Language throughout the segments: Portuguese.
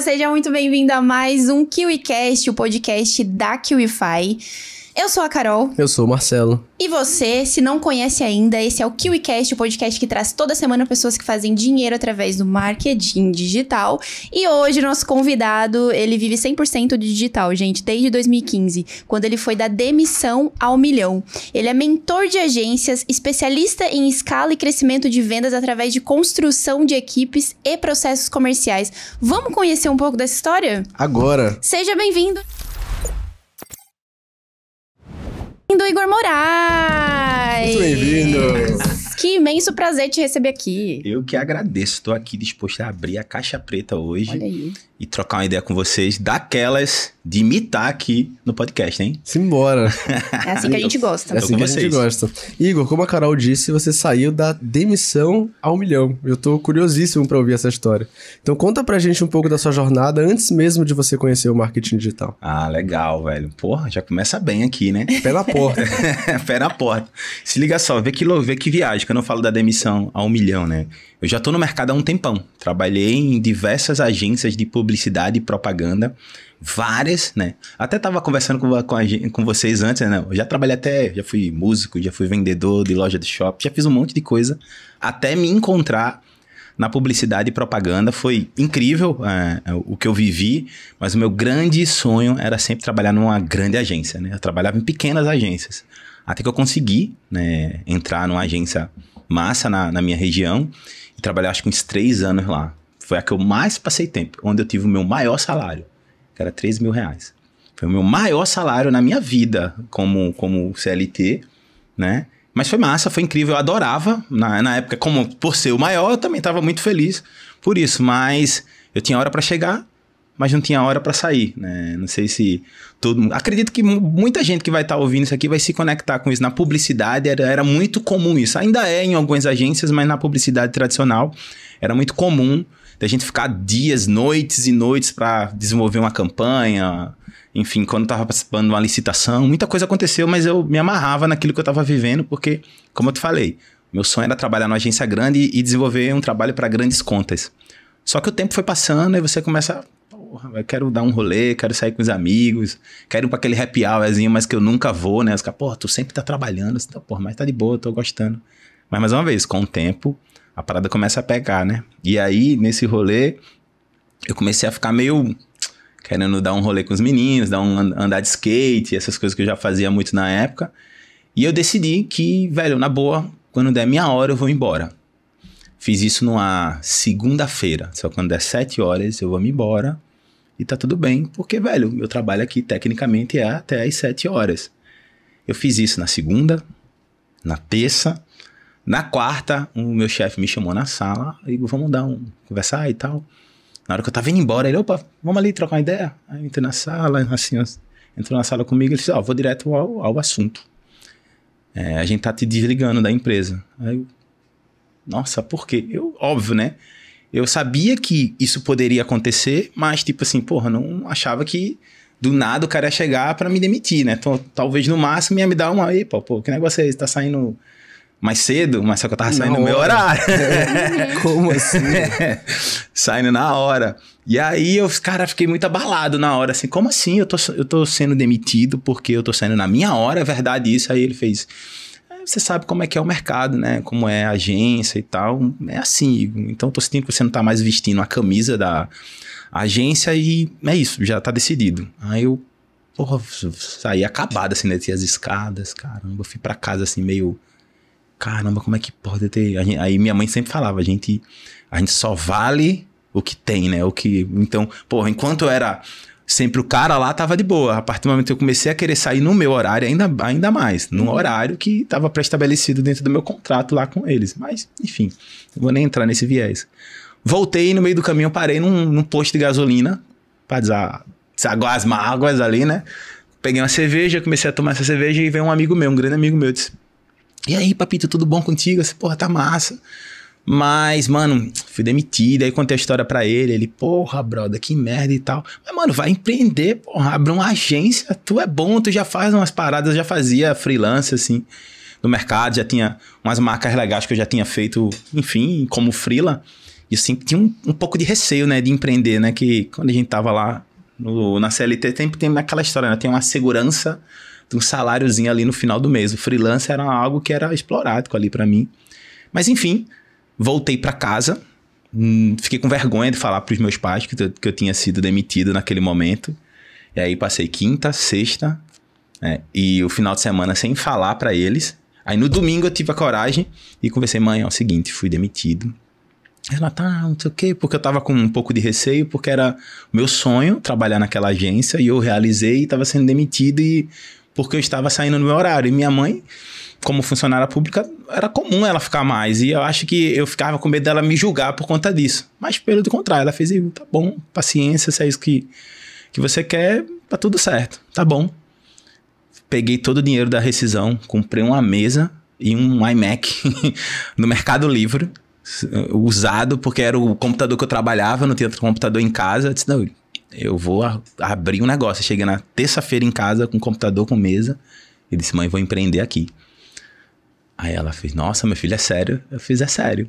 seja muito bem-vindo a mais um KiwiCast, o podcast da KiwiFi. Eu sou a Carol. Eu sou o Marcelo. E você, se não conhece ainda, esse é o KiwiCast, o podcast que traz toda semana pessoas que fazem dinheiro através do marketing digital. E hoje, nosso convidado, ele vive 100% de digital, gente, desde 2015, quando ele foi da demissão ao milhão. Ele é mentor de agências, especialista em escala e crescimento de vendas através de construção de equipes e processos comerciais. Vamos conhecer um pouco dessa história? Agora! Seja bem-vindo! Bem-vindo Igor Moraes! Muito bem-vindo! Que imenso prazer te receber aqui. Eu que agradeço. Estou aqui disposto a abrir a caixa preta hoje. Olha aí e trocar uma ideia com vocês daquelas de imitar aqui no podcast, hein? Simbora. É assim que a gente gosta. É assim, é assim que vocês. a gente gosta. Igor, como a Carol disse, você saiu da demissão ao milhão. Eu tô curiosíssimo para ouvir essa história. Então conta pra gente um pouco da sua jornada antes mesmo de você conhecer o marketing digital. Ah, legal, velho. Porra, já começa bem aqui, né? Pé na porta. Pé na porta. Se liga só, vê que, vê que viagem, que eu não falo da demissão ao milhão, né? Eu já estou no mercado há um tempão. Trabalhei em diversas agências de publicidade e propaganda, várias, né? Até estava conversando com, com, a, com, vocês antes, né? Eu já trabalhei até, já fui músico, já fui vendedor de loja de shopping, já fiz um monte de coisa. Até me encontrar na publicidade e propaganda foi incrível é, é, o que eu vivi, mas o meu grande sonho era sempre trabalhar numa grande agência, né? Eu trabalhava em pequenas agências. Até que eu consegui né, entrar numa agência massa na, na minha região trabalhei acho que uns três anos lá. Foi a que eu mais passei tempo, onde eu tive o meu maior salário, que era 3 mil reais. Foi o meu maior salário na minha vida como, como CLT, né? Mas foi massa, foi incrível, eu adorava. Na, na época, como por ser o maior, eu também estava muito feliz por isso. Mas eu tinha hora para chegar, mas não tinha hora para sair, né? Não sei se todo Acredito que muita gente que vai estar tá ouvindo isso aqui vai se conectar com isso. Na publicidade era, era muito comum isso. Ainda é em algumas agências, mas na publicidade tradicional era muito comum da gente ficar dias, noites e noites para desenvolver uma campanha. Enfim, quando eu tava participando de uma licitação, muita coisa aconteceu, mas eu me amarrava naquilo que eu estava vivendo, porque, como eu te falei, meu sonho era trabalhar numa agência grande e desenvolver um trabalho para grandes contas. Só que o tempo foi passando e você começa porra, eu quero dar um rolê, quero sair com os amigos, quero ir pra aquele happy hourzinho, mas que eu nunca vou, né? Os porra, tu sempre tá trabalhando, assim, porra, mas tá de boa, tô gostando. Mas mais uma vez, com o tempo, a parada começa a pegar, né? E aí, nesse rolê, eu comecei a ficar meio querendo dar um rolê com os meninos, dar um andar de skate, essas coisas que eu já fazia muito na época. E eu decidi que, velho, na boa, quando der minha hora, eu vou embora. Fiz isso numa segunda-feira. Só quando der sete horas, eu vou me embora. E tá tudo bem, porque, velho, meu trabalho aqui tecnicamente é até as 7 horas. Eu fiz isso na segunda, na terça, na quarta, o meu chefe me chamou na sala e vamos dar um conversar e tal. Na hora que eu tava indo embora, ele, opa, vamos ali trocar uma ideia. Aí eu entrei na sala, assim, entrou na sala comigo e disse, ó, oh, vou direto ao, ao assunto. É, a gente tá te desligando da empresa. Aí eu, nossa, por quê? Eu, óbvio, né? Eu sabia que isso poderia acontecer, mas, tipo assim, porra, não achava que do nada o cara ia chegar para me demitir, né? Então, talvez no máximo ia me dar uma. Epa, pô, que negócio é esse? Tá saindo mais cedo, mas só que eu tava saindo na no meu hora. horário. Como assim? É, saindo na hora. E aí eu, cara, fiquei muito abalado na hora, assim, como assim eu tô, eu tô sendo demitido porque eu tô saindo na minha hora, é verdade isso? Aí ele fez, você sabe como é que é o mercado, né? Como é a agência e tal. É assim. Então, tô sentindo que você não tá mais vestindo a camisa da agência e é isso, já tá decidido. Aí eu, porra, saí acabado, assim, né? Tinha as escadas, caramba. Fui para casa, assim, meio... Caramba, como é que pode ter... Aí minha mãe sempre falava, a gente, a gente só vale o que tem, né? O que... Então, porra, enquanto era sempre o cara lá tava de boa. A partir do momento que eu comecei a querer sair no meu horário, ainda, ainda mais, num uhum. horário que estava pré-estabelecido dentro do meu contrato lá com eles. Mas, enfim, não vou nem entrar nesse viés. Voltei no meio do caminho, parei num, num posto de gasolina para desaguar as mágoas ali, né? Peguei uma cerveja, comecei a tomar essa cerveja e veio um amigo meu, um grande amigo meu, disse: E aí, papito, tudo bom contigo? Eu disse, Porra, tá massa. Mas, mano, fui demitido. Aí contei a história pra ele. Ele, porra, brother, que merda e tal. Mas, mano, vai empreender, porra. Abre uma agência. Tu é bom, tu já faz umas paradas. já fazia freelance, assim, no mercado. Já tinha umas marcas legais que eu já tinha feito, enfim, como freela. E eu assim, sempre tinha um, um pouco de receio, né, de empreender, né? Que quando a gente tava lá no, na CLT, tem tem aquela história, né? Tem uma segurança de um saláriozinho ali no final do mês. O freelance era algo que era explorado ali para mim. Mas, enfim, Voltei para casa, hum, fiquei com vergonha de falar para os meus pais que, que eu tinha sido demitido naquele momento. E aí passei quinta, sexta é, e o final de semana sem falar para eles. Aí no domingo eu tive a coragem e conversei, mãe, é o seguinte, fui demitido. Ela tá, não sei o quê, porque eu tava com um pouco de receio, porque era meu sonho trabalhar naquela agência e eu realizei e tava sendo demitido e porque eu estava saindo no meu horário. E minha mãe como funcionária pública, era comum ela ficar mais. E eu acho que eu ficava com medo dela me julgar por conta disso. Mas, pelo contrário, ela fez, tá bom, paciência, se é isso que, que você quer, tá tudo certo, tá bom. Peguei todo o dinheiro da rescisão, comprei uma mesa e um iMac no Mercado Livre, usado, porque era o computador que eu trabalhava, não tinha outro computador em casa. Eu disse, não, eu vou abrir um negócio. cheguei na terça-feira em casa com computador, com mesa. E disse, mãe, vou empreender aqui. Aí ela fez, nossa, meu filho, é sério? Eu fiz, é sério.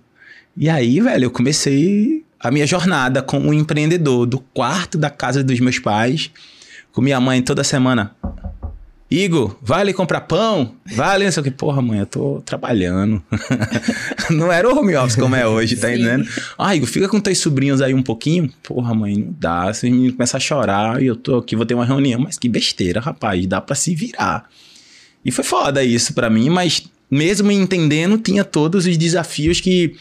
E aí, velho, eu comecei a minha jornada como empreendedor do quarto da casa dos meus pais, com minha mãe toda semana. Igor, vale comprar pão? Vale, não sei o que. Porra, mãe, eu tô trabalhando. não era o home office como é hoje, tá entendendo? Ah, Igor, fica com teus sobrinhos aí um pouquinho. Porra, mãe, não dá. Se os meninos começam a chorar e eu tô aqui, vou ter uma reunião. Mas que besteira, rapaz, dá para se virar. E foi foda isso para mim, mas mesmo entendendo, tinha todos os desafios que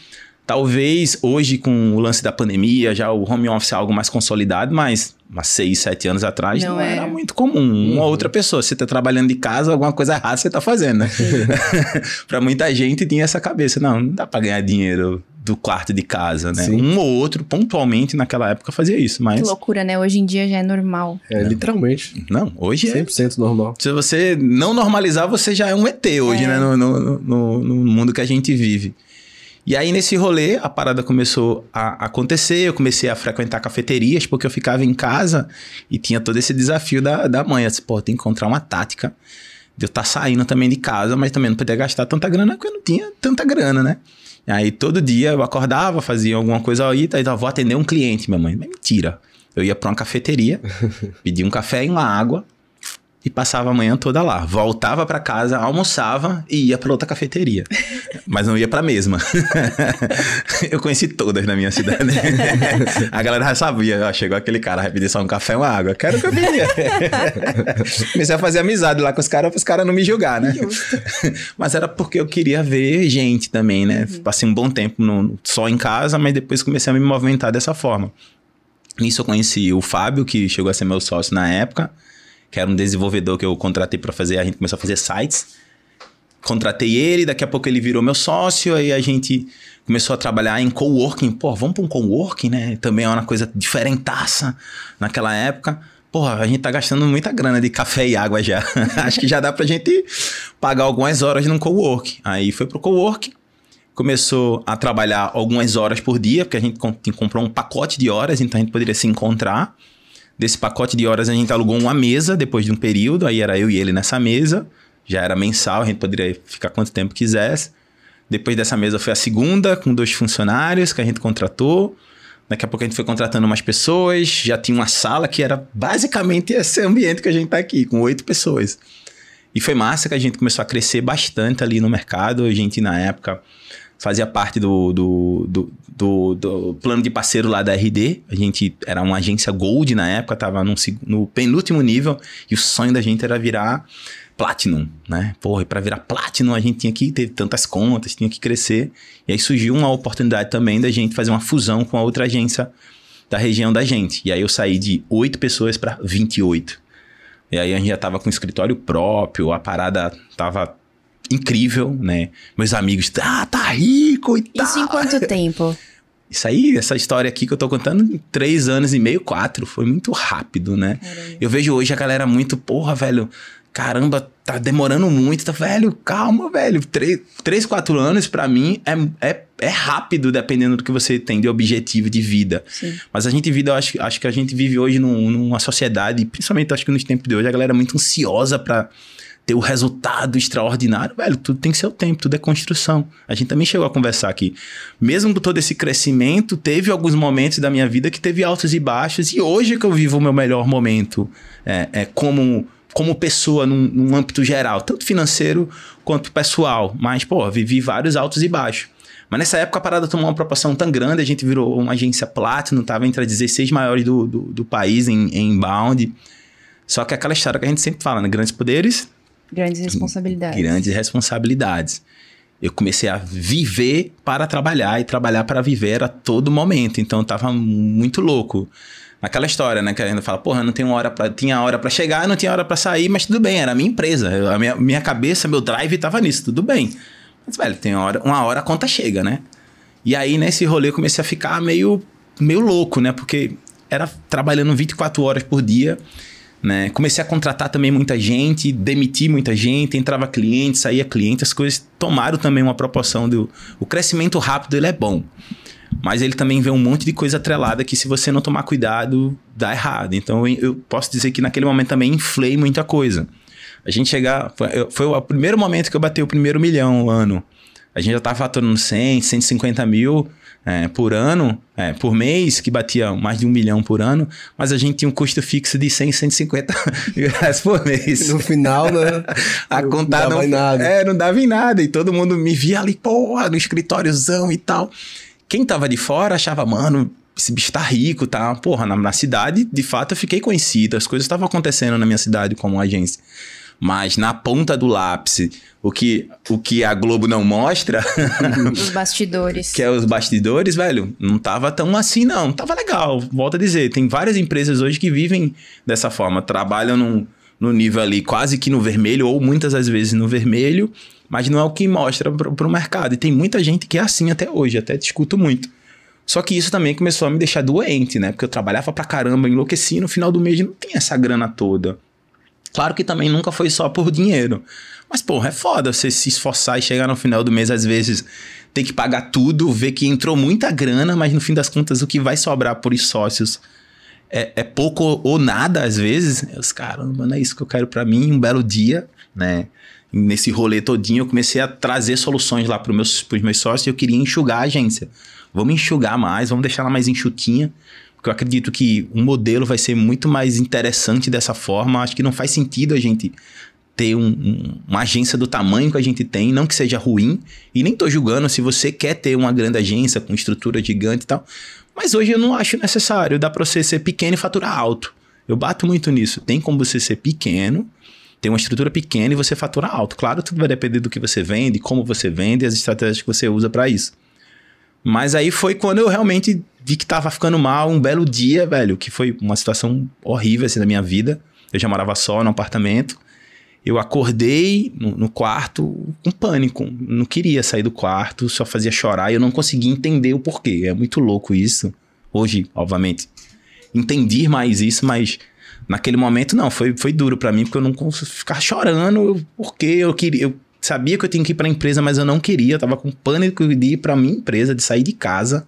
talvez hoje com o lance da pandemia, já o home office é algo mais consolidado, mas há seis, sete anos atrás não, não era é. muito comum. Uhum. Uma outra pessoa, você tá trabalhando de casa, alguma coisa errada você tá fazendo, né? Uhum. para muita gente tinha essa cabeça, não, não dá para ganhar dinheiro do quarto de casa, né? Sim. Um ou outro, pontualmente, naquela época fazia isso, mas... Que loucura, né? Hoje em dia já é normal. É, não. literalmente. Não, hoje 100% é... 100% normal. Se você não normalizar, você já é um ET hoje, é. né? No, no, no, no mundo que a gente vive. E aí, nesse rolê, a parada começou a acontecer. Eu comecei a frequentar cafeterias, porque eu ficava em casa e tinha todo esse desafio da, da mãe. Eu disse, pô, tem que encontrar uma tática de eu estar tá saindo também de casa, mas também não poder gastar tanta grana, porque eu não tinha tanta grana, né? Aí todo dia eu acordava, fazia alguma coisa aí, daí eu vou atender um cliente, minha mãe. Mentira. Eu ia para uma cafeteria, pedia um café e uma água, e passava a manhã toda lá. Voltava para casa, almoçava e ia para outra cafeteria. Mas não ia para a mesma. eu conheci todas na minha cidade. a galera já sabia, ó, chegou aquele cara, vai pedir só um café e uma água. Quero que eu venha. Comecei a fazer amizade lá com os caras, para os caras não me julgar, né? mas era porque eu queria ver gente também, né? Uhum. Passei um bom tempo no, só em casa, mas depois comecei a me movimentar dessa forma. Nisso eu conheci o Fábio, que chegou a ser meu sócio na época que era um desenvolvedor que eu contratei para fazer, a gente começou a fazer sites. Contratei ele, daqui a pouco ele virou meu sócio, aí a gente começou a trabalhar em coworking. Pô, vamos para um coworking, né? Também é uma coisa diferentaça naquela época. Porra, a gente tá gastando muita grana de café e água já. Acho que já dá pra gente pagar algumas horas num coworking. Aí foi pro coworking. começou a trabalhar algumas horas por dia, porque a gente comprou um pacote de horas, então a gente poderia se encontrar. Desse pacote de horas, a gente alugou uma mesa depois de um período, aí era eu e ele nessa mesa, já era mensal, a gente poderia ficar quanto tempo quisesse. Depois dessa mesa foi a segunda, com dois funcionários que a gente contratou. Daqui a pouco a gente foi contratando mais pessoas, já tinha uma sala que era basicamente esse ambiente que a gente está aqui, com oito pessoas. E foi massa que a gente começou a crescer bastante ali no mercado. A gente, na época, fazia parte do, do, do, do, do plano de parceiro lá da RD. A gente era uma agência Gold na época, tava num, no penúltimo nível, e o sonho da gente era virar Platinum, né? Porra, e pra virar Platinum a gente tinha que ter tantas contas, tinha que crescer. E aí surgiu uma oportunidade também da gente fazer uma fusão com a outra agência da região da gente. E aí eu saí de oito pessoas para 28. E aí a gente já tava com escritório próprio, a parada tava incrível, né? Meus amigos, ah, tá rico e tal. Isso em quanto tempo? Isso aí, essa história aqui que eu tô contando, em três anos e meio, quatro. Foi muito rápido, né? Caramba. Eu vejo hoje a galera muito, porra, velho, caramba, tá demorando muito. Tá, velho, calma, velho. Três, três quatro anos para mim é, é, é rápido, dependendo do que você tem de objetivo de vida. Sim. Mas a gente vive, eu acho, acho que a gente vive hoje num, numa sociedade, principalmente acho que nos tempos de hoje, a galera é muito ansiosa para ter o resultado extraordinário, velho, tudo tem seu tempo, tudo é construção. A gente também chegou a conversar aqui. Mesmo com todo esse crescimento, teve alguns momentos da minha vida que teve altos e baixos, e hoje que eu vivo o meu melhor momento é, é como como pessoa num, num, âmbito geral, tanto financeiro quanto pessoal. Mas, pô, vivi vários altos e baixos. Mas nessa época a parada tomou uma proporção tão grande, a gente virou uma agência Platinum, estava entre as 16 maiores do, do, do país em, em inbound. Só que é aquela história que a gente sempre fala, né? Grandes poderes Grandes responsabilidades. Grandes responsabilidades. Eu comecei a viver para trabalhar e trabalhar para viver a todo momento. Então eu tava muito louco. Aquela história, né? Que a gente fala, porra, não tenho hora para tinha hora para chegar, não tinha hora para sair, mas tudo bem, era a minha empresa. a minha, minha cabeça, meu drive tava nisso, tudo bem. Mas, velho, tem uma hora, uma hora a conta chega, né? E aí, nesse rolê, eu comecei a ficar meio, meio louco, né? Porque era trabalhando 24 horas por dia né? Comecei a contratar também muita gente, demiti muita gente, entrava cliente, saía cliente, as coisas tomaram também uma proporção do o crescimento rápido ele é bom, mas ele também vê um monte de coisa atrelada que se você não tomar cuidado dá errado. Então eu, posso dizer que naquele momento também inflei muita coisa. A gente chegar foi, foi o primeiro momento que eu bati o primeiro milhão o ano. A gente já estava faturando 100, 150 mil é, por ano, é, por mês, que batia mais de um milhão por ano, mas a gente tinha um custo fixo de 100, 150 mil reais por mês. No final, né? a não contar não dava não, em nada. É, não dava em nada. E todo mundo me via ali, porra, no escritóriozão e tal. Quem tava de fora achava, mano, esse bicho tá rico, tá? Porra, na, na cidade, de fato, eu fiquei conhecido. As coisas estavam acontecendo na minha cidade como agência mas na ponta do lápis, o que, o que a Globo não mostra. Uhum. os bastidores. que é os bastidores, velho, não tava tão assim, não. Tava legal. Volto a dizer, tem várias empresas hoje que vivem dessa forma, trabalham num, no nível ali quase que no vermelho, ou muitas das vezes no vermelho, mas não é o que mostra para o mercado. E tem muita gente que é assim até hoje, até discuto muito. Só que isso também começou a me deixar doente, né? Porque eu trabalhava pra caramba, enlouqueci, no final do mês não tem essa grana toda. Claro que também nunca foi só por dinheiro. Mas, porra, é foda você se esforçar e chegar no final do mês, às vezes, ter que pagar tudo, ver que entrou muita grana, mas no fim das contas o que vai sobrar por sócios é, é pouco ou nada, às vezes. Os caras, mano, é isso que eu quero para mim, um belo dia, né? Nesse rolê todinho, eu comecei a trazer soluções lá para meus, os meus sócios e eu queria enxugar a agência. Vamos enxugar mais, vamos deixar ela mais enxutinha. Porque eu acredito que o modelo vai ser muito mais interessante dessa forma. Acho que não faz sentido a gente ter um, um, uma agência do tamanho que a gente tem, não que seja ruim, e nem tô julgando se você quer ter uma grande agência com estrutura gigante e tal, mas hoje eu não acho necessário, dá para você ser pequeno e faturar alto. Eu bato muito nisso. Tem como você ser pequeno, ter uma estrutura pequena e você faturar alto. Claro, tudo vai depender do que você vende, como você vende e as estratégias que você usa para isso. Mas aí foi quando eu realmente vi que tava ficando mal um belo dia, velho, que foi uma situação horrível assim da minha vida. Eu já morava só no apartamento. Eu acordei no, no quarto com pânico, não queria sair do quarto, só fazia chorar e eu não conseguia entender o porquê. É muito louco isso. Hoje, obviamente, entendi mais isso, mas naquele momento não, foi, foi duro para mim porque eu não conseguia ficar chorando, eu, porque eu queria, eu sabia que eu tinha que ir pra empresa, mas eu não queria. Eu tava com pânico de ir pra minha empresa, de sair de casa.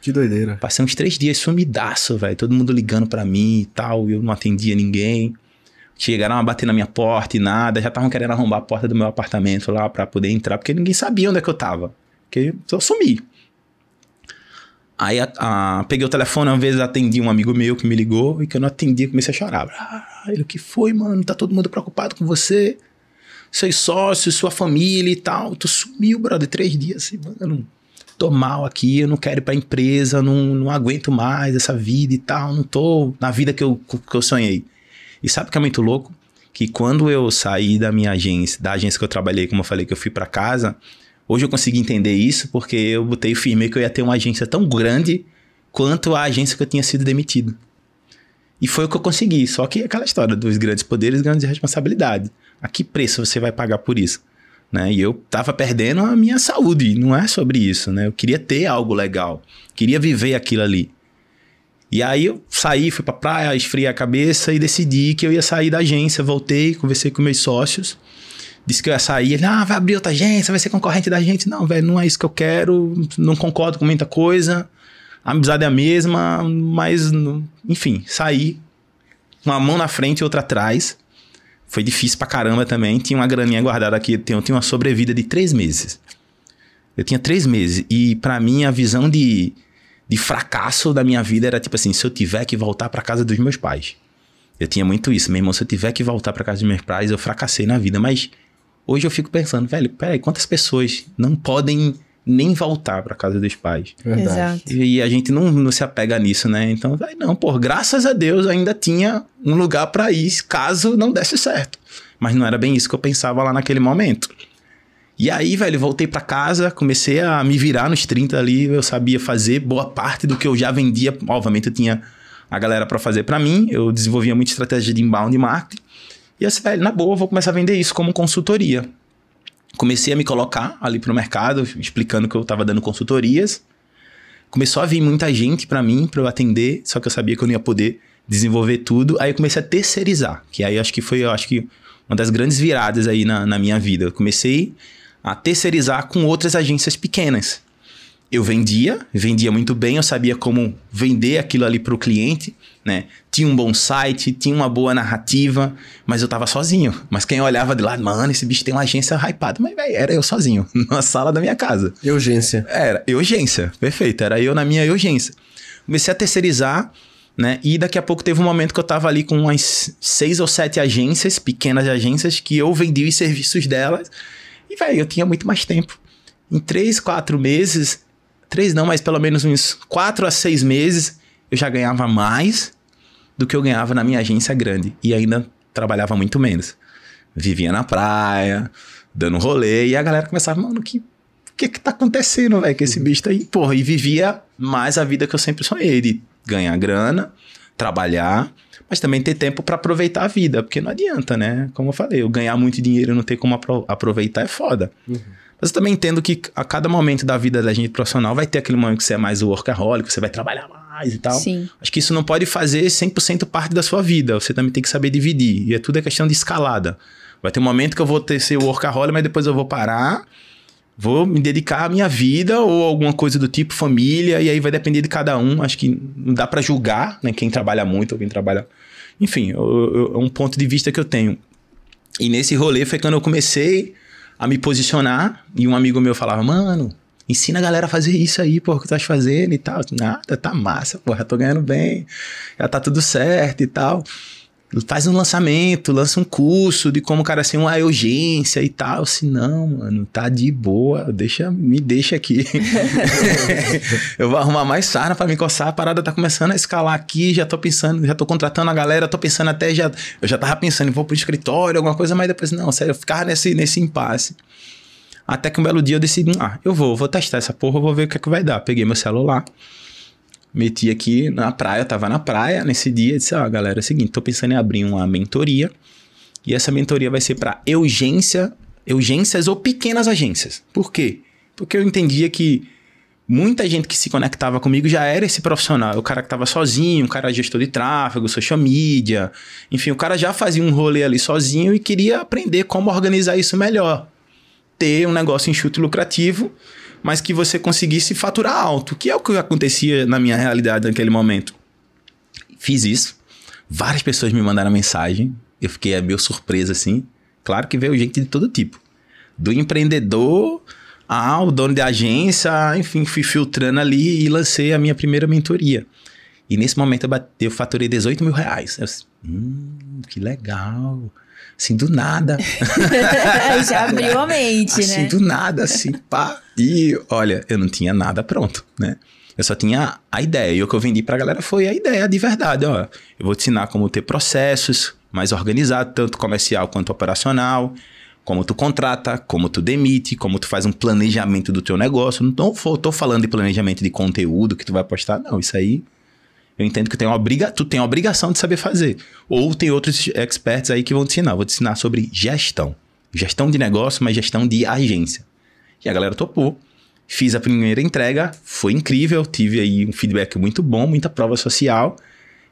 Que doideira. Passei uns três dias sumidaço, velho. Todo mundo ligando para mim e tal. E eu não atendia ninguém. Chegaram a bater na minha porta e nada. Já estavam querendo arrombar a porta do meu apartamento lá para poder entrar, porque ninguém sabia onde é que eu tava. Porque eu sumi. Aí a, a, peguei o telefone, uma vez atendi um amigo meu que me ligou e que eu não atendi, comecei a chorar. Ah, ele, o que foi, mano? Tá todo mundo preocupado com você seus sócios, sua família e tal. Tu sumiu, brother, três dias assim, mano. Eu não tô mal aqui, eu não quero ir pra empresa, não, não aguento mais essa vida e tal, não tô na vida que eu, que eu sonhei. E sabe o que é muito louco? Que quando eu saí da minha agência, da agência que eu trabalhei, como eu falei, que eu fui para casa, hoje eu consegui entender isso porque eu botei firme que eu ia ter uma agência tão grande quanto a agência que eu tinha sido demitido. E foi o que eu consegui. Só que aquela história dos grandes poderes, grandes responsabilidades. A que preço você vai pagar por isso? Né? E eu tava perdendo a minha saúde, não é sobre isso, né? Eu queria ter algo legal, queria viver aquilo ali. E aí eu saí, fui pra praia, esfriei a cabeça e decidi que eu ia sair da agência. Voltei, conversei com meus sócios, disse que eu ia sair. Ele, ah, vai abrir outra agência, vai ser concorrente da gente. Não, velho, não é isso que eu quero, não concordo com muita coisa. A amizade é a mesma, mas, enfim, saí. Uma mão na frente e outra atrás. Foi difícil pra caramba também. Tinha uma graninha guardada aqui. Eu tinha, tinha uma sobrevida de três meses. Eu tinha três meses. E para mim, a visão de, de fracasso da minha vida era tipo assim: se eu tiver que voltar para casa dos meus pais. Eu tinha muito isso. Meu irmão, se eu tiver que voltar para casa dos meus pais, eu fracassei na vida. Mas hoje eu fico pensando, velho, peraí, quantas pessoas não podem nem voltar para casa dos pais. Verdade. E, e a gente não, não, se apega nisso, né? Então, vai não, pô, graças a Deus ainda tinha um lugar para ir caso não desse certo. Mas não era bem isso que eu pensava lá naquele momento. E aí, velho, voltei para casa, comecei a me virar nos 30 ali, eu sabia fazer boa parte do que eu já vendia. Obviamente eu tinha a galera para fazer para mim, eu desenvolvia muita estratégia de inbound marketing. E assim, velho, na boa, vou começar a vender isso como consultoria comecei a me colocar ali pro mercado, explicando que eu estava dando consultorias. Começou a vir muita gente para mim, para eu atender, só que eu sabia que eu não ia poder desenvolver tudo. Aí eu comecei a terceirizar, que aí acho que foi, eu acho que uma das grandes viradas aí na, na minha vida. Eu comecei a terceirizar com outras agências pequenas. Eu vendia, vendia muito bem, eu sabia como vender aquilo ali para o cliente, né? Tinha um bom site, tinha uma boa narrativa, mas eu tava sozinho. Mas quem olhava de lá, mano, esse bicho tem uma agência hypada. Mas, velho, era eu sozinho, na sala da minha casa. Urgência. Era, urgência, perfeito. Era eu na minha urgência. Comecei a terceirizar, né? E daqui a pouco teve um momento que eu tava ali com umas seis ou sete agências, pequenas agências, que eu vendia os serviços delas. E, velho, eu tinha muito mais tempo. Em três, quatro meses, três não, mas pelo menos uns quatro a seis meses, eu já ganhava mais do que eu ganhava na minha agência grande. E ainda trabalhava muito menos. Vivia na praia, dando rolê, e a galera começava, mano, que. O que que tá acontecendo, velho, com esse uhum. bicho tá aí? Porra, e vivia mais a vida que eu sempre sonhei, de ganhar grana, trabalhar, mas também ter tempo para aproveitar a vida, porque não adianta, né? Como eu falei, eu ganhar muito dinheiro e não ter como apro aproveitar é foda. Uhum. Mas eu também entendo que a cada momento da vida da gente profissional vai ter aquele momento que você é mais workaholic, você vai trabalhar mais, mais e tal. Sim. Acho que isso não pode fazer 100% parte da sua vida. Você também tem que saber dividir. E é tudo é questão de escalada. Vai ter um momento que eu vou ter ser workaholic, mas depois eu vou parar, vou me dedicar à minha vida ou alguma coisa do tipo família, e aí vai depender de cada um. Acho que não dá para julgar, né, quem trabalha muito ou quem trabalha. Enfim, é um ponto de vista que eu tenho. E nesse rolê foi quando eu comecei a me posicionar e um amigo meu falava: "Mano, Ensina a galera a fazer isso aí, porra, que tu estás fazendo e tal. Nada, tá massa, porra, tô ganhando bem, já tá tudo certo e tal. Faz um lançamento, lança um curso de como o cara ser assim, uma urgência e tal. Se não, mano, tá de boa, deixa, me deixa aqui. eu vou arrumar mais sarna para me coçar. A parada tá começando a escalar aqui, já tô pensando, já tô contratando a galera, tô pensando até já. Eu já tava pensando, vou pro escritório, alguma coisa, mas depois, não, sério, eu ficava nesse, nesse impasse. Até que um belo dia eu decidi, ah, eu vou, vou testar essa porra, vou ver o que é que vai dar. Peguei meu celular, meti aqui na praia, eu tava na praia nesse dia, disse, ó, ah, galera, é o seguinte, tô pensando em abrir uma mentoria, e essa mentoria vai ser para urgência, urgências ou pequenas agências. Por quê? Porque eu entendia que muita gente que se conectava comigo já era esse profissional. O cara que estava sozinho, o cara gestor de tráfego, social media, enfim, o cara já fazia um rolê ali sozinho e queria aprender como organizar isso melhor ter um negócio enxuto e lucrativo, mas que você conseguisse faturar alto, que é o que acontecia na minha realidade naquele momento. Fiz isso. Várias pessoas me mandaram mensagem. Eu fiquei meio surpresa assim. Claro que veio gente de todo tipo. Do empreendedor ao dono de agência, enfim, fui filtrando ali e lancei a minha primeira mentoria. E nesse momento eu, bate, eu faturei 18 mil reais. Eu disse, hum, que legal assim, do nada. Já abriu a mente, assim, né? Assim, do nada, assim, pá. E olha, eu não tinha nada pronto, né? Eu só tinha a ideia. E o que eu vendi pra galera foi a ideia de verdade. Ó, eu vou te ensinar como ter processos mais organizados, tanto comercial quanto operacional. Como tu contrata, como tu demite, como tu faz um planejamento do teu negócio. Não tô, tô falando de planejamento de conteúdo que tu vai postar, não. Isso aí eu entendo que tem uma briga, tu tem a obrigação de saber fazer. Ou tem outros experts aí que vão te ensinar. Vou te ensinar sobre gestão. Gestão de negócio, mas gestão de agência. E a galera topou. Fiz a primeira entrega, foi incrível, tive aí um feedback muito bom, muita prova social.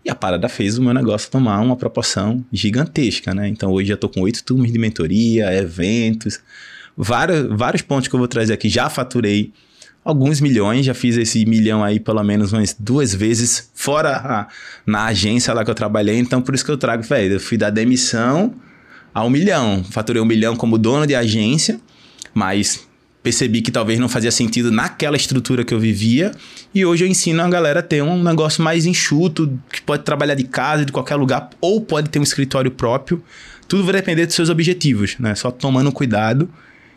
E a parada fez o meu negócio tomar uma proporção gigantesca, né? Então hoje já tô com oito turmas de mentoria, eventos, vários, vários pontos que eu vou trazer aqui. Já faturei alguns milhões, já fiz esse milhão aí pelo menos umas duas vezes, fora a, na agência lá que eu trabalhei, então por isso que eu trago, velho, eu fui da demissão a um milhão, faturei um milhão como dono de agência, mas percebi que talvez não fazia sentido naquela estrutura que eu vivia, e hoje eu ensino a galera a ter um negócio mais enxuto, que pode trabalhar de casa, de qualquer lugar, ou pode ter um escritório próprio, tudo vai depender dos seus objetivos, né, só tomando cuidado,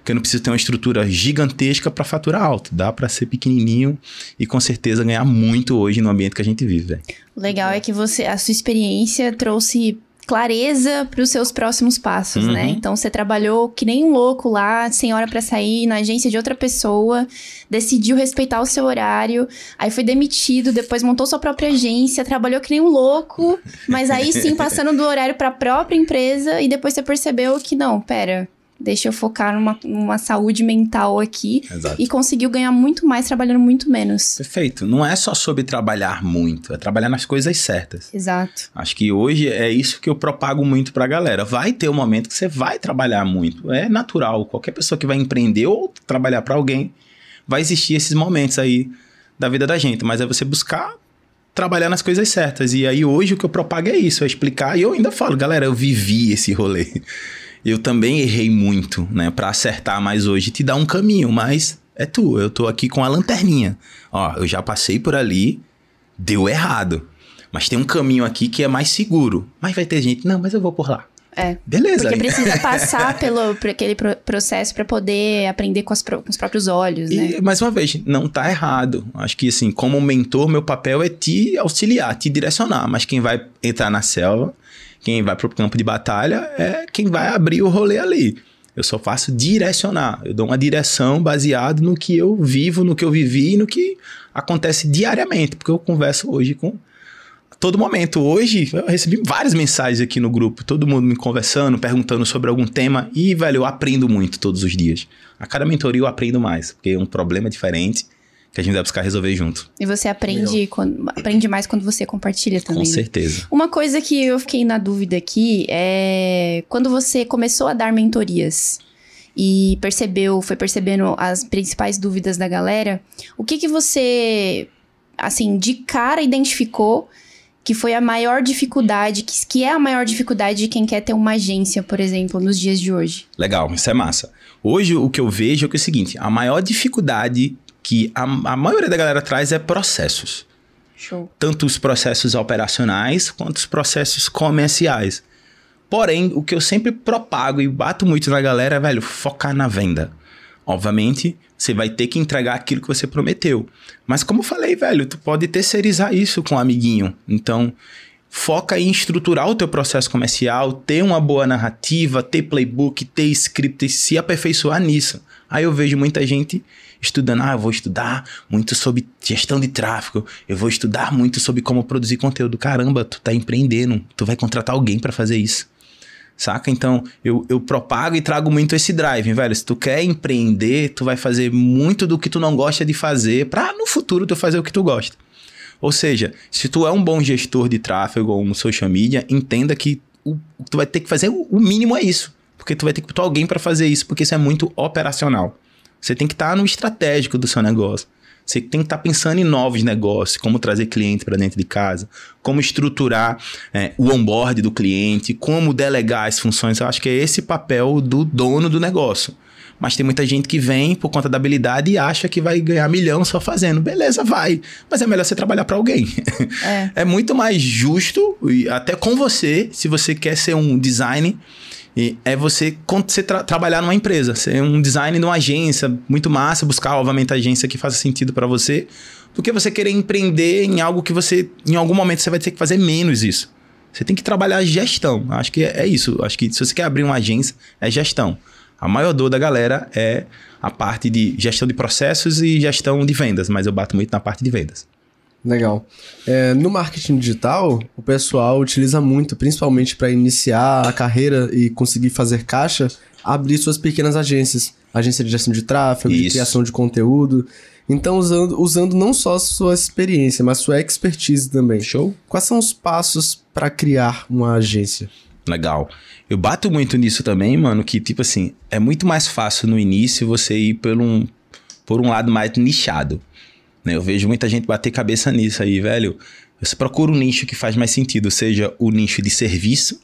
porque não precisa ter uma estrutura gigantesca para faturar alto. Dá para ser pequenininho e com certeza ganhar muito hoje no ambiente que a gente vive. o Legal é que você, a sua experiência trouxe clareza para os seus próximos passos, né? uhum. né? Então você trabalhou que nem um louco lá, sem hora para sair, na agência de outra pessoa, decidiu respeitar o seu horário, aí foi demitido, depois montou sua própria agência, trabalhou que nem um louco, mas aí sim passando do horário para a própria empresa e depois você percebeu que não, pera, Deixa eu focar numa, numa saúde mental aqui. Exato. E conseguiu ganhar muito mais trabalhando muito menos. Perfeito. Não é só sobre trabalhar muito, é trabalhar nas coisas certas. Exato. Acho que hoje é isso que eu propago muito pra galera. Vai ter um momento que você vai trabalhar muito. É natural. Qualquer pessoa que vai empreender ou trabalhar para alguém, vai existir esses momentos aí da vida da gente. Mas é você buscar trabalhar nas coisas certas. E aí hoje o que eu propago é isso, é explicar. E eu ainda falo, galera, eu vivi esse rolê eu também errei muito, né? Para acertar mais hoje, te dá um caminho, mas é tu. Eu tô aqui com a lanterninha. Ó, eu já passei por ali, deu errado. Mas tem um caminho aqui que é mais seguro. Mas vai ter gente, não, mas eu vou por lá. É. Beleza. Porque aí. precisa passar pelo por aquele processo para poder aprender com, as, com, os próprios olhos, né? E, mais uma vez, não tá errado. Acho que assim, como mentor, meu papel é te auxiliar, te direcionar. Mas quem vai entrar na selva quem vai para o campo de batalha é quem vai abrir o rolê ali. Eu só faço direcionar. Eu dou uma direção baseado no que eu vivo, no que eu vivi e no que acontece diariamente, porque eu converso hoje com todo momento. Hoje eu recebi várias mensagens aqui no grupo, todo mundo me conversando, perguntando sobre algum tema e, velho, eu aprendo muito todos os dias. A cada mentoria eu aprendo mais, porque é um problema diferente que a gente vai buscar resolver junto. E você aprende, quando, aprende mais quando você compartilha também. Com né? certeza. Uma coisa que eu fiquei na dúvida aqui é quando você começou a dar mentorias e percebeu, foi percebendo as principais dúvidas da galera, o que que você assim, de cara identificou que foi a maior dificuldade, que, que é a maior dificuldade de quem quer ter uma agência, por exemplo, nos dias de hoje? Legal, isso é massa. Hoje o que eu vejo é, que é o seguinte, a maior dificuldade que a, a maioria da galera traz é processos. Show. Tanto os processos operacionais quanto os processos comerciais. Porém, o que eu sempre propago e bato muito na galera é, velho, focar na venda. Obviamente, você vai ter que entregar aquilo que você prometeu. Mas como eu falei, velho, tu pode terceirizar isso com um amiguinho. Então, foca em estruturar o teu processo comercial, ter uma boa narrativa, ter playbook, ter script e se aperfeiçoar nisso. Aí eu vejo muita gente estudando, ah, eu vou estudar muito sobre gestão de tráfego, eu vou estudar muito sobre como produzir conteúdo. Caramba, tu tá empreendendo, tu vai contratar alguém para fazer isso. Saca? Então, eu, eu propago e trago muito esse drive, velho. Se tu quer empreender, tu vai fazer muito do que tu não gosta de fazer para no futuro tu fazer o que tu gosta. Ou seja, se tu é um bom gestor de tráfego ou um social media, entenda que o, tu vai ter que fazer o, o mínimo é isso porque tu vai ter que botar alguém para fazer isso, porque isso é muito operacional. Você tem que estar tá no estratégico do seu negócio. Você tem que estar tá pensando em novos negócios, como trazer cliente para dentro de casa, como estruturar é, o onboard do cliente, como delegar as funções. Eu acho que é esse papel do dono do negócio. Mas tem muita gente que vem por conta da habilidade e acha que vai ganhar milhão só fazendo. Beleza, vai. Mas é melhor você trabalhar para alguém. É. é muito mais justo, até com você, se você quer ser um designer e é você, você tra trabalhar numa empresa, ser um design de uma agência muito massa, buscar, obviamente, a agência que faça sentido para você, do que você querer empreender em algo que você, em algum momento, você vai ter que fazer menos isso. Você tem que trabalhar a gestão. Acho que é, é isso. Acho que se você quer abrir uma agência, é gestão. A maior dor da galera é a parte de gestão de processos e gestão de vendas, mas eu bato muito na parte de vendas. Legal. É, no marketing digital, o pessoal utiliza muito, principalmente para iniciar a carreira e conseguir fazer caixa, abrir suas pequenas agências. Agência de gestão de tráfego, Isso. de criação de conteúdo. Então, usando, usando não só sua experiência, mas sua expertise também. Show. Quais são os passos para criar uma agência? Legal. Eu bato muito nisso também, mano, que tipo assim, é muito mais fácil no início você ir por um, por um lado mais nichado. Né? Eu vejo muita gente bater cabeça nisso aí, velho. Você procura um nicho que faz mais sentido, seja o nicho de serviço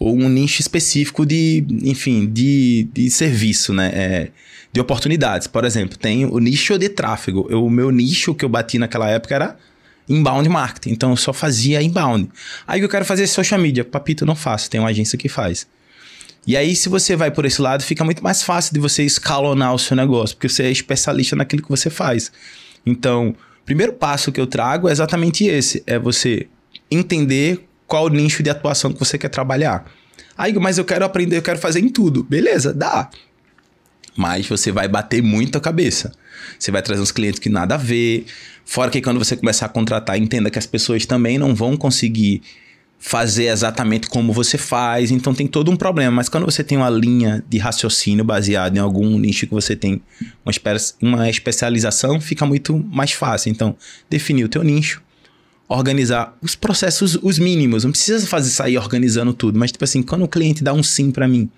ou um nicho específico de, enfim, de, de serviço, né? É, de oportunidades. Por exemplo, tem o nicho de tráfego. Eu, o meu nicho que eu bati naquela época era inbound marketing. Então eu só fazia inbound. Aí eu quero fazer é social media. Papito, não faço. Tem uma agência que faz. E aí, se você vai por esse lado, fica muito mais fácil de você escalonar o seu negócio, porque você é especialista naquilo que você faz. Então, o primeiro passo que eu trago é exatamente esse: é você entender qual o nicho de atuação que você quer trabalhar. Aí, mas eu quero aprender, eu quero fazer em tudo. Beleza, dá. Mas você vai bater muito a cabeça. Você vai trazer uns clientes que nada a ver. Fora que quando você começar a contratar, entenda que as pessoas também não vão conseguir fazer exatamente como você faz, então tem todo um problema. Mas quando você tem uma linha de raciocínio baseada em algum nicho que você tem uma, espe uma especialização, fica muito mais fácil. Então, definir o teu nicho, organizar os processos, os mínimos. Não precisa fazer sair organizando tudo, mas tipo assim, quando o cliente dá um sim para mim,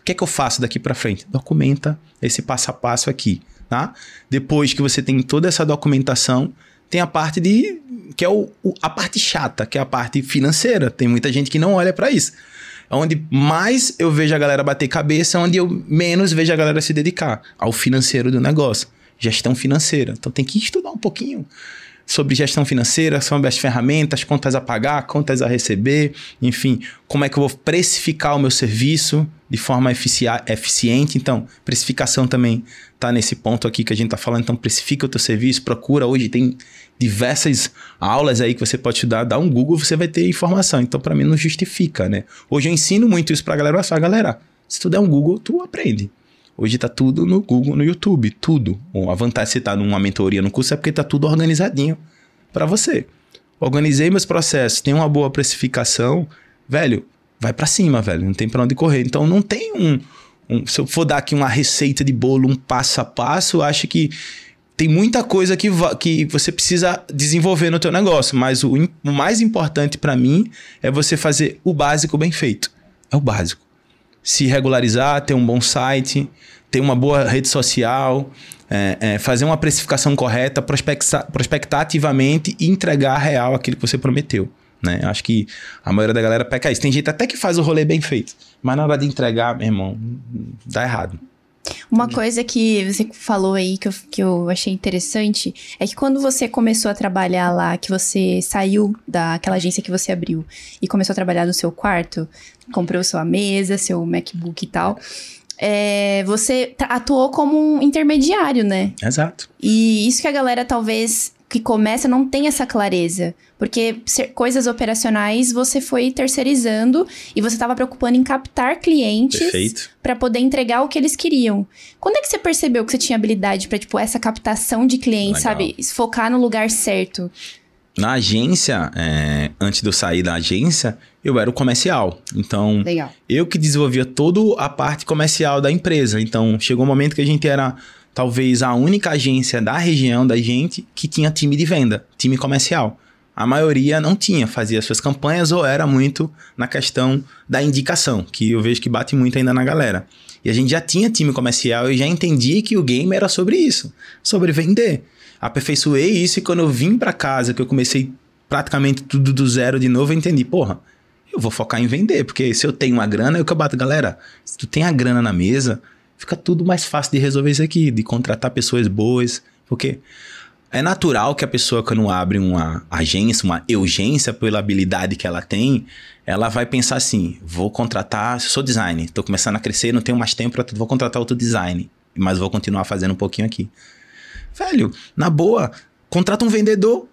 o que é que eu faço daqui para frente? Documenta esse passo a passo aqui, tá? Depois que você tem toda essa documentação, tem a parte de que é o, o, a parte chata, que é a parte financeira. Tem muita gente que não olha para isso. É onde mais eu vejo a galera bater cabeça, é onde eu menos vejo a galera se dedicar ao financeiro do negócio, gestão financeira. Então tem que estudar um pouquinho sobre gestão financeira, sobre as ferramentas, contas a pagar, contas a receber, enfim, como é que eu vou precificar o meu serviço de forma eficiente. Então, precificação também está nesse ponto aqui que a gente está falando. Então, precifica o teu serviço, procura. Hoje tem diversas aulas aí que você pode estudar. Dá um Google, você vai ter informação. Então, para mim, não justifica, né? Hoje eu ensino muito isso para a galera. Eu falo, galera, se tu der um Google, tu aprende. Hoje tá tudo no Google, no YouTube, tudo. Bom, a vantagem de estar tá numa mentoria no curso é porque tá tudo organizadinho para você. Organizei meus processos, tem uma boa precificação, velho, vai para cima, velho, não tem para onde correr. Então não tem um, um, se eu for dar aqui uma receita de bolo, um passo a passo, acho que tem muita coisa que, que você precisa desenvolver no teu negócio, mas o, o mais importante para mim é você fazer o básico bem feito. É o básico se regularizar, ter um bom site, ter uma boa rede social, é, é, fazer uma precificação correta, prospectar, prospectar ativamente e entregar real aquilo que você prometeu. Né? Acho que a maioria da galera peca isso. Tem gente até que faz o rolê bem feito, mas na hora de entregar, meu irmão, dá errado. Uma coisa que você falou aí que eu, que eu achei interessante é que quando você começou a trabalhar lá, que você saiu daquela agência que você abriu e começou a trabalhar no seu quarto, comprou sua mesa, seu MacBook e tal. É, você atuou como um intermediário, né? Exato. E isso que a galera talvez que começa não tem essa clareza. Porque coisas operacionais você foi terceirizando e você estava preocupando em captar clientes para poder entregar o que eles queriam. Quando é que você percebeu que você tinha habilidade para tipo essa captação de clientes, Legal. sabe, focar no lugar certo? na agência, é, antes de eu sair da agência, eu era o comercial. Então, Legal. eu que desenvolvia toda a parte comercial da empresa. Então, chegou um momento que a gente era talvez a única agência da região da gente que tinha time de venda, time comercial. A maioria não tinha, fazia suas campanhas ou era muito na questão da indicação, que eu vejo que bate muito ainda na galera. E a gente já tinha time comercial e já entendia que o game era sobre isso, sobre vender aperfeiçoei isso e quando eu vim para casa, que eu comecei praticamente tudo do zero de novo, eu entendi, porra, eu vou focar em vender, porque se eu tenho uma grana, é o que eu bato, galera, se tu tem a grana na mesa, fica tudo mais fácil de resolver isso aqui, de contratar pessoas boas, porque é natural que a pessoa, quando abre uma agência, uma urgência pela habilidade que ela tem, ela vai pensar assim: vou contratar, sou designer, tô começando a crescer, não tenho mais tempo para tudo, vou contratar outro design, mas vou continuar fazendo um pouquinho aqui velho, na boa, contrata um vendedor.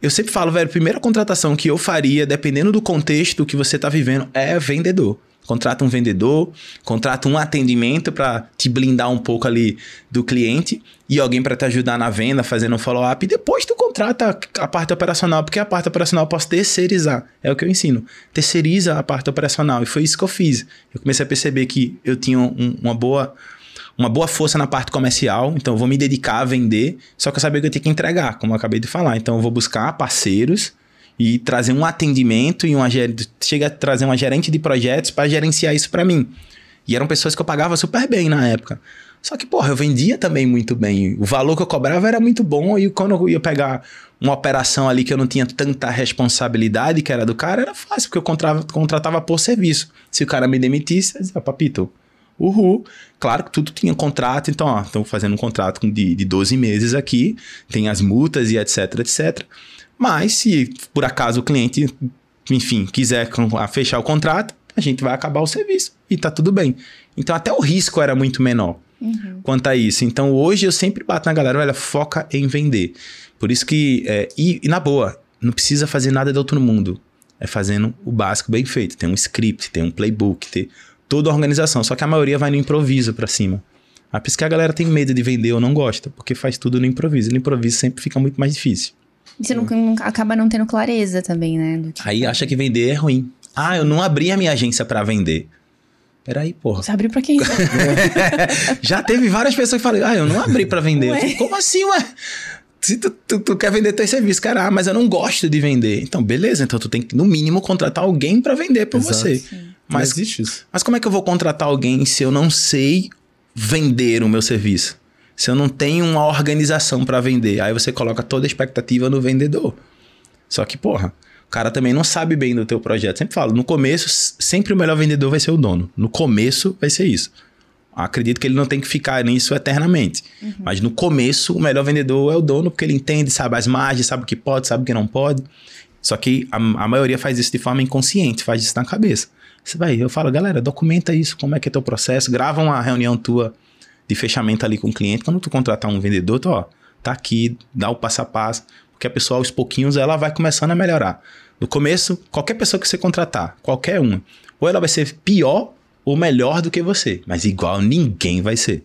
Eu sempre falo, velho, a primeira contratação que eu faria, dependendo do contexto que você está vivendo, é vendedor. Contrata um vendedor, contrata um atendimento para te blindar um pouco ali do cliente e alguém para te ajudar na venda, fazendo um follow-up. E depois tu contrata a parte operacional, porque a parte operacional eu posso terceirizar. É o que eu ensino. Terceiriza a parte operacional. E foi isso que eu fiz. Eu comecei a perceber que eu tinha um, uma boa uma boa força na parte comercial, então eu vou me dedicar a vender, só que eu sabia que eu tinha que entregar, como eu acabei de falar. Então eu vou buscar parceiros e trazer um atendimento e uma chega a trazer uma gerente de projetos para gerenciar isso para mim. E eram pessoas que eu pagava super bem na época. Só que, porra, eu vendia também muito bem. O valor que eu cobrava era muito bom. E quando eu ia pegar uma operação ali que eu não tinha tanta responsabilidade, que era do cara, era fácil, porque eu contratava, contratava por serviço. Se o cara me demitisse, eu dizia, papito, Uhul. Claro que tudo tinha contrato, então, ó, estão fazendo um contrato de, de 12 meses aqui, tem as multas e etc, etc. Mas se por acaso o cliente, enfim, quiser fechar o contrato, a gente vai acabar o serviço e tá tudo bem. Então até o risco era muito menor uhum. quanto a isso. Então hoje eu sempre bato na galera, olha, foca em vender. Por isso que, é, e, e na boa, não precisa fazer nada de outro mundo. É fazendo o básico bem feito. Tem um script, tem um playbook, tem toda a organização. Só que a maioria vai no improviso para cima. Ah, por isso que a galera tem medo de vender ou não gosta, porque faz tudo no improviso. No improviso sempre fica muito mais difícil. E você não, não acaba não tendo clareza também, né? Que... Tipo aí acha que vender é ruim. Ah, eu não abri a minha agência para vender. Peraí, porra. Você abriu pra quem? Já teve várias pessoas que falam, ah, eu não abri para vender. Ué? Como assim, ué? Se tu, tu, tu, quer vender teu serviço, cara, ah, mas eu não gosto de vender. Então, beleza, então tu tem que, no mínimo, contratar alguém para vender por Exato. você. Sim. Mas não existe isso. Mas como é que eu vou contratar alguém se eu não sei vender o meu serviço? Se eu não tenho uma organização para vender, aí você coloca toda a expectativa no vendedor. Só que, porra, o cara também não sabe bem do teu projeto. Sempre falo, no começo, sempre o melhor vendedor vai ser o dono. No começo vai ser isso. Acredito que ele não tem que ficar nisso eternamente. Uhum. Mas no começo, o melhor vendedor é o dono, porque ele entende, sabe as margens, sabe o que pode, sabe o que não pode. Só que a, a maioria faz isso de forma inconsciente, faz isso na cabeça. Você vai, eu falo, galera, documenta isso, como é que é teu processo, grava uma reunião tua de fechamento ali com o cliente. Quando tu contratar um vendedor, tu, ó, tá aqui, dá o passo a passo, porque a pessoa aos pouquinhos ela vai começando a melhorar. No começo, qualquer pessoa que você contratar, qualquer uma, ou ela vai ser pior ou melhor do que você, mas igual ninguém vai ser.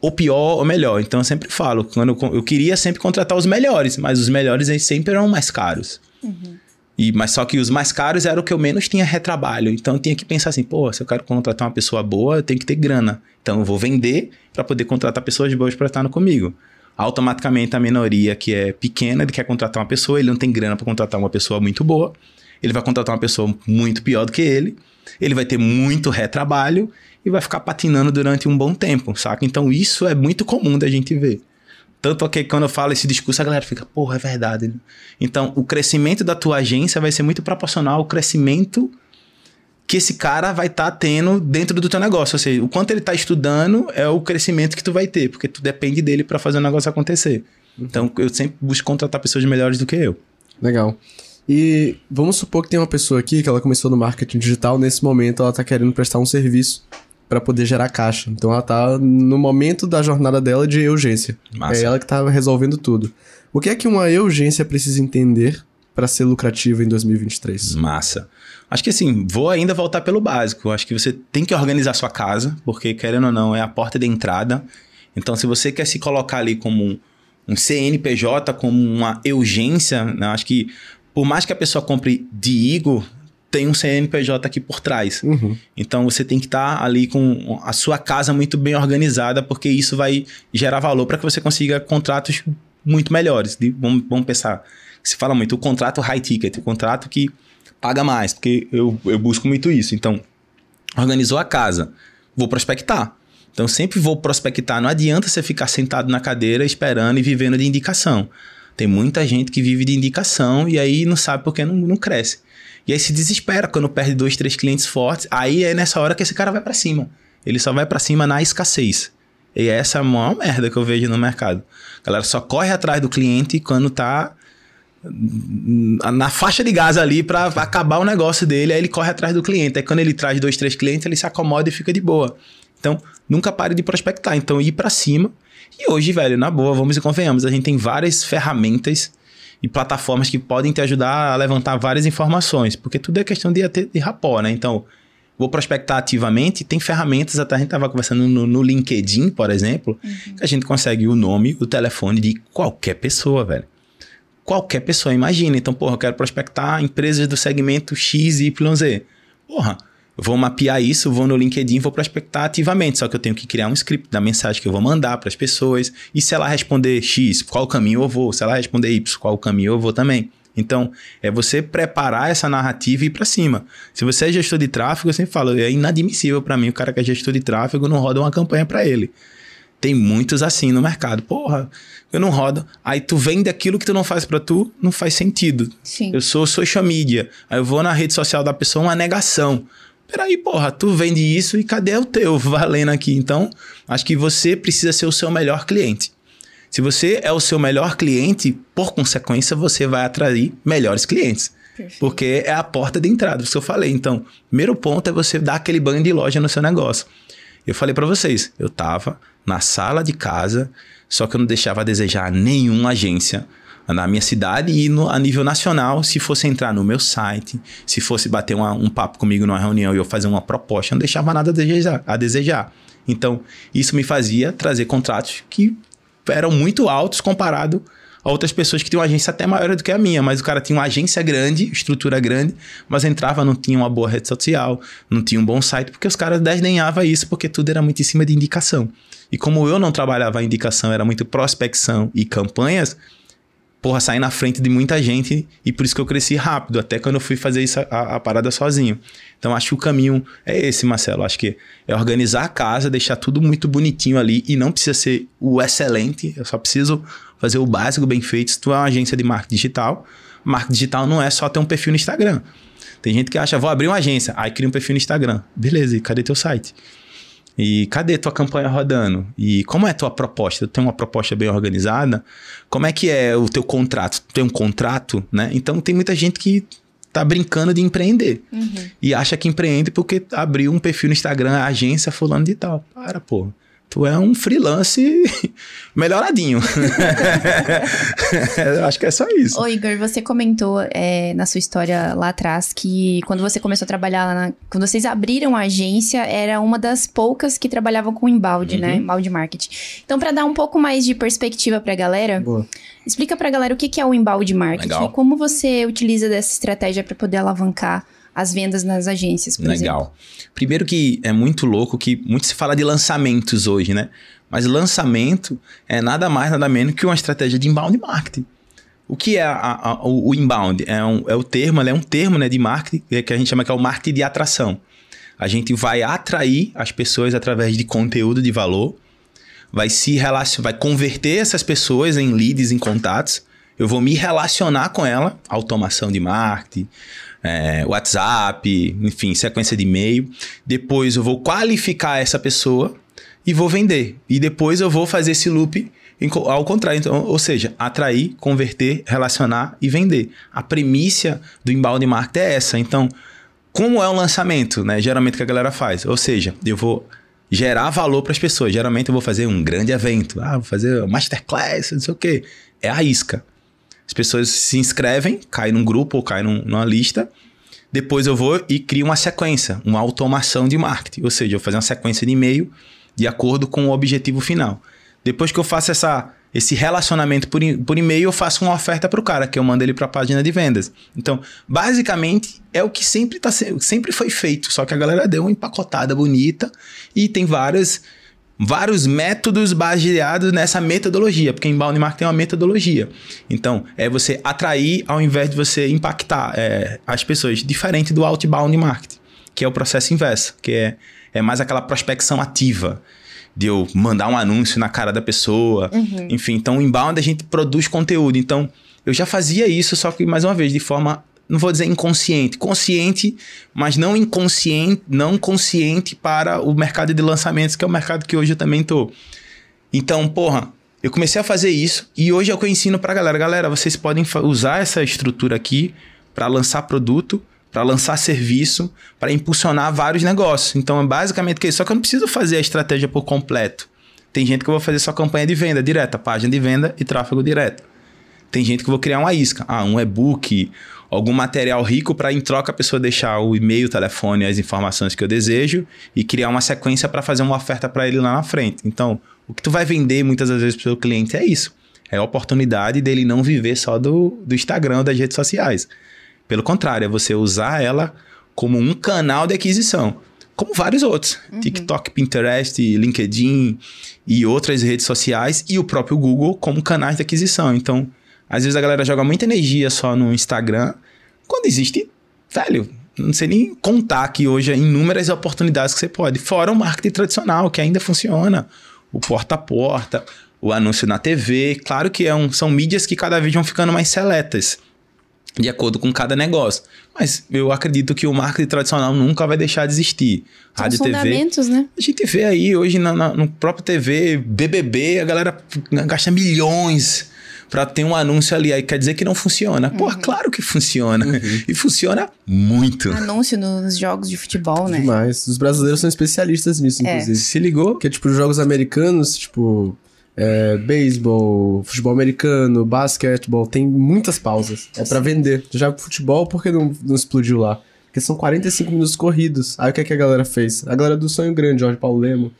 Ou pior ou melhor. Então eu sempre falo, quando eu, eu queria sempre contratar os melhores, mas os melhores sempre eram mais caros. Uhum. E, mas só que os mais caros eram o que eu menos tinha retrabalho. Então eu tinha que pensar assim, pô, se eu quero contratar uma pessoa boa, eu tenho que ter grana. Então eu vou vender para poder contratar pessoas boas para estar comigo. Automaticamente a minoria que é pequena, ele quer contratar uma pessoa, ele não tem grana para contratar uma pessoa muito boa. Ele vai contratar uma pessoa muito pior do que ele. Ele vai ter muito retrabalho e vai ficar patinando durante um bom tempo, saca? Então isso é muito comum da gente ver. Tanto é que quando eu falo esse discurso, a galera fica, porra, é verdade. Então, o crescimento da tua agência vai ser muito proporcional ao crescimento que esse cara vai estar tá tendo dentro do teu negócio. Ou seja, o quanto ele está estudando é o crescimento que tu vai ter, porque tu depende dele para fazer o negócio acontecer. Então, eu sempre busco contratar pessoas melhores do que eu. Legal. E vamos supor que tem uma pessoa aqui que ela começou no marketing digital, nesse momento ela está querendo prestar um serviço para poder gerar caixa. Então ela tá no momento da jornada dela de urgência. Massa. É ela que tá resolvendo tudo. O que é que uma urgência precisa entender para ser lucrativa em 2023? Massa. Acho que assim, vou ainda voltar pelo básico. Acho que você tem que organizar sua casa, porque querendo ou não, é a porta de entrada. Então, se você quer se colocar ali como um, um CNPJ, como uma urgência, né? acho que por mais que a pessoa compre de ego tem um CNPJ aqui por trás. Uhum. Então você tem que estar tá ali com a sua casa muito bem organizada, porque isso vai gerar valor para que você consiga contratos muito melhores. De, vamos, vamos pensar, se fala muito o contrato high ticket, o contrato que paga mais, porque eu, eu busco muito isso. Então, organizou a casa, vou prospectar. Então sempre vou prospectar, não adianta você ficar sentado na cadeira esperando e vivendo de indicação. Tem muita gente que vive de indicação e aí não sabe porque não, não cresce. E aí se desespera quando perde dois, três clientes fortes. Aí é nessa hora que esse cara vai para cima. Ele só vai para cima na escassez. E essa é a maior merda que eu vejo no mercado. A galera só corre atrás do cliente quando tá hum, na faixa de gás ali para acabar o negócio dele, aí ele corre atrás do cliente. Aí quando ele traz dois, três clientes, ele se acomoda e fica de boa. Então, nunca pare de prospectar. Então, ir para cima. E hoje, velho, na boa, vamos e convenhamos, a gente tem várias ferramentas e plataformas que podem te ajudar a levantar várias informações, porque tudo é questão de, de rapó, né? Então, vou prospectar ativamente, tem ferramentas, até a gente estava conversando no, no, LinkedIn, por exemplo, uhum. que a gente consegue o nome, o telefone de qualquer pessoa, velho. Qualquer pessoa, imagina. Então, porra, eu quero prospectar empresas do segmento X, Y, Z. Porra, vou mapear isso, vou no LinkedIn, vou prospectar ativamente. Só que eu tenho que criar um script da mensagem que eu vou mandar para as pessoas. E se ela responder X, qual caminho eu vou? Se ela responder Y, qual caminho eu vou também? Então, é você preparar essa narrativa e ir para cima. Se você é gestor de tráfego, eu sempre falo, é inadmissível para mim o cara que é gestor de tráfego não roda uma campanha para ele. Tem muitos assim no mercado. Porra, eu não rodo. Aí tu vende aquilo que tu não faz para tu, não faz sentido. Sim. Eu sou social media. Aí eu vou na rede social da pessoa, uma negação peraí, porra, tu vende isso e cadê o teu valendo aqui? Então, acho que você precisa ser o seu melhor cliente. Se você é o seu melhor cliente, por consequência, você vai atrair melhores clientes. Perfeito. Porque é a porta de entrada, isso que eu falei. Então, primeiro ponto é você dar aquele banho de loja no seu negócio. Eu falei para vocês, eu tava na sala de casa, só que eu não deixava a desejar nenhuma agência, na minha cidade e no, a nível nacional, se fosse entrar no meu site, se fosse bater uma, um papo comigo numa reunião e eu fazer uma proposta, não deixava nada a desejar. A desejar. Então, isso me fazia trazer contratos que eram muito altos comparado a outras pessoas que tinham uma agência até maior do que a minha, mas o cara tinha uma agência grande, estrutura grande, mas entrava, não tinha uma boa rede social, não tinha um bom site, porque os caras desdenhavam isso, porque tudo era muito em cima de indicação. E como eu não trabalhava a indicação, era muito prospecção e campanhas, porra, sair na frente de muita gente e por isso que eu cresci rápido, até quando eu fui fazer isso, a, a, parada sozinho. Então acho que o caminho é esse, Marcelo. Acho que é organizar a casa, deixar tudo muito bonitinho ali e não precisa ser o excelente, eu só preciso fazer o básico bem feito. Se tu é uma agência de marketing digital, marketing digital não é só ter um perfil no Instagram. Tem gente que acha, vou abrir uma agência, aí cria um perfil no Instagram. Beleza, e cadê teu site? E cadê tua campanha rodando? E como é tua proposta? Tu tem uma proposta bem organizada? Como é que é o teu contrato? Tu tem um contrato, né? Então tem muita gente que tá brincando de empreender. Uhum. E acha que empreende porque abriu um perfil no Instagram, agência fulano de tal. Para, pô tu é um freelance melhoradinho. Acho que é só isso. Ô Igor, você comentou é, na sua história lá atrás que quando você começou a trabalhar na, quando vocês abriram a agência, era uma das poucas que trabalhavam com embalde, né? uhum. né? Embalde marketing. Então, para dar um pouco mais de perspectiva para a galera, Boa. explica a galera o que é o embalde marketing Legal. e como você utiliza dessa estratégia para poder alavancar as vendas nas agências, por Legal. Exemplo. Primeiro que é muito louco que muito se fala de lançamentos hoje, né? Mas lançamento é nada mais, nada menos que uma estratégia de inbound marketing. O que é a, a, o inbound? É, um, é o termo, é um termo né, de marketing é que a gente chama que é o marketing de atração. A gente vai atrair as pessoas através de conteúdo de valor, vai se relacionar, vai converter essas pessoas em leads, em contatos. Eu vou me relacionar com ela, automação de marketing, é, WhatsApp, enfim, sequência de e-mail. Depois eu vou qualificar essa pessoa e vou vender. E depois eu vou fazer esse loop ao contrário, então, ou seja, atrair, converter, relacionar e vender. A premissa do embalde marketing é essa. Então, como é o lançamento, né? Geralmente que a galera faz, ou seja, eu vou gerar valor para as pessoas. Geralmente eu vou fazer um grande evento, ah, vou fazer masterclass, não sei o quê. É a isca. As pessoas se inscrevem, caem num grupo ou caem num, numa lista. Depois eu vou e crio uma sequência, uma automação de marketing. Ou seja, eu vou fazer uma sequência de e-mail de acordo com o objetivo final. Depois que eu faço essa, esse relacionamento por, por e-mail, eu faço uma oferta para o cara, que eu mando ele para a página de vendas. Então, basicamente, é o que sempre, tá, sempre foi feito, só que a galera deu uma empacotada bonita e tem várias vários métodos baseados nessa metodologia, porque inbound marketing é uma metodologia. Então, é você atrair ao invés de você impactar é, as pessoas, diferente do outbound marketing, que é o processo inverso, que é, é mais aquela prospecção ativa. De eu mandar um anúncio na cara da pessoa. Uhum. Enfim, então, inbound a gente produz conteúdo. Então, eu já fazia isso, só que, mais uma vez, de forma não vou dizer inconsciente, consciente, mas não inconsciente, não consciente para o mercado de lançamentos, que é o mercado que hoje eu também tô. Então, porra, eu comecei a fazer isso e hoje é o que eu ensino pra galera. Galera, vocês podem usar essa estrutura aqui para lançar produto, para lançar serviço, para impulsionar vários negócios. Então, é basicamente que isso. Só que eu não preciso fazer a estratégia por completo. Tem gente que eu vou fazer só campanha de venda direta, página de venda e tráfego direto. Tem gente que eu vou criar uma isca. Ah, um e-book, algum material rico para em troca a pessoa deixar o e-mail, o telefone, as informações que eu desejo e criar uma sequência para fazer uma oferta para ele lá na frente. Então, o que tu vai vender muitas das vezes para o cliente é isso. É a oportunidade dele não viver só do, do Instagram, das redes sociais. Pelo contrário, é você usar ela como um canal de aquisição, como vários outros. Uhum. TikTok, Pinterest, LinkedIn e outras redes sociais e o próprio Google como canais de aquisição. Então, às vezes a galera joga muita energia só no Instagram, quando existe, velho, não sei nem contar que hoje há inúmeras oportunidades que você pode. Fora o marketing tradicional, que ainda funciona. O porta a porta, o anúncio na TV. Claro que é um, são mídias que cada vez vão ficando mais seletas, de acordo com cada negócio. Mas eu acredito que o marketing tradicional nunca vai deixar de existir. São Rádio fundamentos, TV. Né? A gente vê aí hoje na, na, no próprio TV, BBB, a galera gasta milhões para ter um anúncio ali. Aí quer dizer que não funciona. Uhum. Pô, claro que funciona. Uhum. E funciona muito. Anúncio nos jogos de futebol, né? Demais. Os brasileiros são especialistas nisso, é. inclusive. Se ligou? Que é tipo jogos americanos, tipo. É, beisebol, futebol americano, basquetebol, tem muitas pausas. É para vender. Já futebol, por que não, não explodiu lá? Porque são 45 minutos corridos. Aí o que, é que a galera fez? A galera do Sonho Grande, Jorge Paulo Lemo,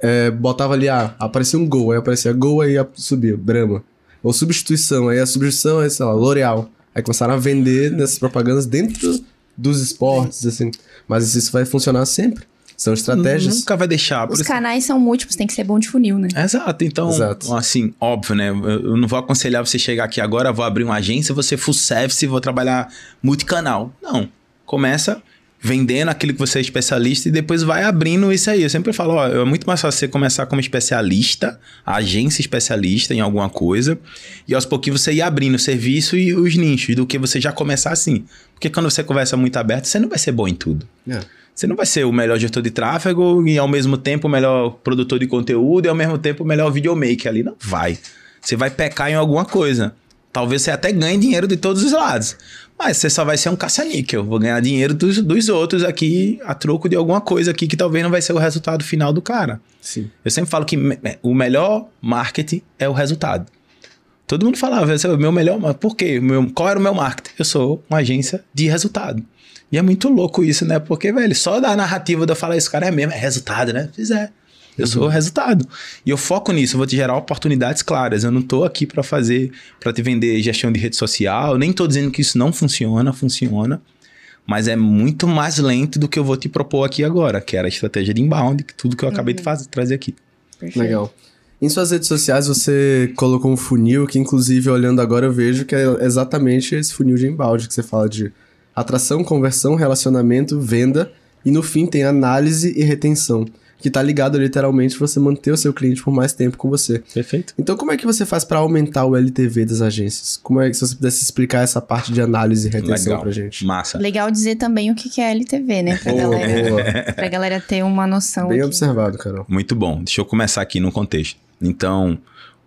é, botava ali, ah, aparecia um gol, aí aparecia gol, aí subia, brama ou substituição. Aí a substituição é, sei lá, L'Oreal. Aí começaram a vender nessas propagandas dentro dos esportes, assim. Mas isso vai funcionar sempre. São estratégias. Uhum. Nunca vai deixar. Os isso. canais são múltiplos, tem que ser bom de funil, né? Exato. Então, Exato. assim, óbvio, né? Eu não vou aconselhar você chegar aqui agora, vou abrir uma agência, você full service, vou trabalhar multicanal. Não. Começa vendendo aquilo que você é especialista e depois vai abrindo isso aí. Eu sempre falo, ó, é muito mais fácil você começar como especialista, agência especialista em alguma coisa, e aos pouquinhos você ir abrindo o serviço e os nichos, do que você já começar assim. Porque quando você conversa muito aberto, você não vai ser bom em tudo. É. Você não vai ser o melhor gestor de tráfego e ao mesmo tempo o melhor produtor de conteúdo e ao mesmo tempo o melhor videomaker ali. Não vai. Você vai pecar em alguma coisa. Talvez você até ganhe dinheiro de todos os lados mas você só vai ser um caça-níquel. Vou ganhar dinheiro dos, dos outros aqui a troco de alguma coisa aqui que talvez não vai ser o resultado final do cara. Sim. Eu sempre falo que me, o melhor marketing é o resultado. Todo mundo falava, ah, esse é o meu melhor, mas por quê? Meu, qual era o meu marketing? Eu sou uma agência de resultado. E é muito louco isso, né? Porque, velho, só da narrativa de eu falar isso, cara, é mesmo, é resultado, né? fizer é. Eu uhum. sou o resultado. E eu foco nisso, eu vou te gerar oportunidades claras. Eu não estou aqui para fazer, para te vender gestão de rede social, nem estou dizendo que isso não funciona, funciona. Mas é muito mais lento do que eu vou te propor aqui agora, que era a estratégia de inbound, que tudo que eu acabei uhum. de fazer, trazer aqui. Perfeito. Legal. Em suas redes sociais você colocou um funil que, inclusive, olhando agora, eu vejo que é exatamente esse funil de embalde que você fala de atração, conversão, relacionamento, venda e no fim tem análise e retenção que tá ligado literalmente você manter o seu cliente por mais tempo com você. Perfeito. Então, como é que você faz para aumentar o LTV das agências? Como é que se você pudesse explicar essa parte de análise e retenção Legal. pra gente? Massa. Legal dizer também o que é LTV, né? Pra, boa, galera, boa. pra galera ter uma noção. Bem aqui. observado, Carol. Muito bom. Deixa eu começar aqui no contexto. Então,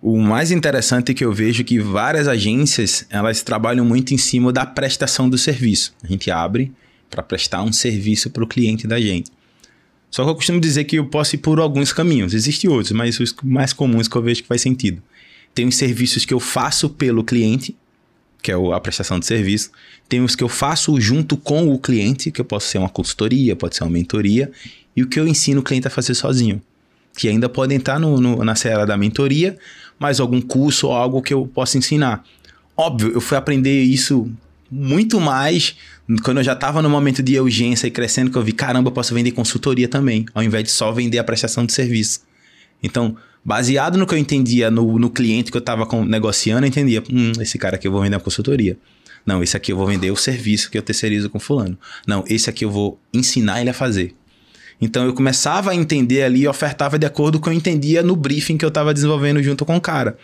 o mais interessante que eu vejo é que várias agências, elas trabalham muito em cima da prestação do serviço. A gente abre para prestar um serviço para o cliente da gente. Só que eu costumo dizer que eu posso ir por alguns caminhos. Existem outros, mas os mais comuns que eu vejo que faz sentido. Tem os serviços que eu faço pelo cliente, que é a prestação de serviço. Tem os que eu faço junto com o cliente, que eu posso ser uma consultoria, pode ser uma mentoria. E o que eu ensino o cliente a fazer sozinho. Que ainda podem estar no, no, na série da mentoria, mas algum curso ou algo que eu possa ensinar. Óbvio, eu fui aprender isso muito mais quando eu já estava no momento de urgência e crescendo, que eu vi, caramba, eu posso vender consultoria também, ao invés de só vender a prestação de serviço. Então, baseado no que eu entendia no, no cliente que eu estava negociando, eu entendia, hum, esse cara aqui eu vou vender uma consultoria. Não, esse aqui eu vou vender o serviço que eu terceirizo com fulano. Não, esse aqui eu vou ensinar ele a fazer. Então eu começava a entender ali e ofertava de acordo com o que eu entendia no briefing que eu estava desenvolvendo junto com o cara.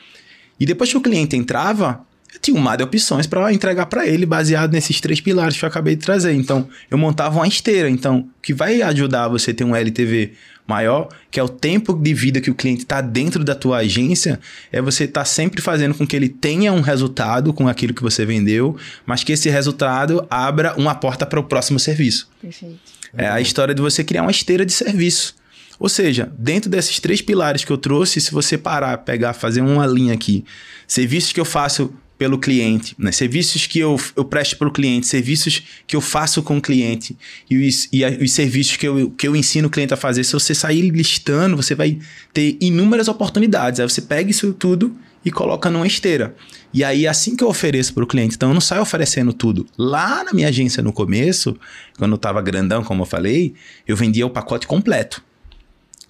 E depois que o cliente entrava, tinha um mar de opções para entregar para ele, baseado nesses três pilares que eu acabei de trazer. Então, eu montava uma esteira. Então, o que vai ajudar você a ter um LTV maior, que é o tempo de vida que o cliente está dentro da tua agência, é você estar tá sempre fazendo com que ele tenha um resultado com aquilo que você vendeu, mas que esse resultado abra uma porta para o próximo serviço. Perfeito. É a história de você criar uma esteira de serviço. Ou seja, dentro desses três pilares que eu trouxe, se você parar, pegar, fazer uma linha aqui, serviços que eu faço pelo cliente, né? serviços que eu, eu presto para o cliente, serviços que eu faço com o cliente e os, e a, os serviços que eu, que eu ensino o cliente a fazer. Se você sair listando, você vai ter inúmeras oportunidades. Aí você pega isso tudo e coloca numa esteira. E aí, assim que eu ofereço para o cliente, então eu não saio oferecendo tudo. Lá na minha agência, no começo, quando eu estava grandão, como eu falei, eu vendia o pacote completo.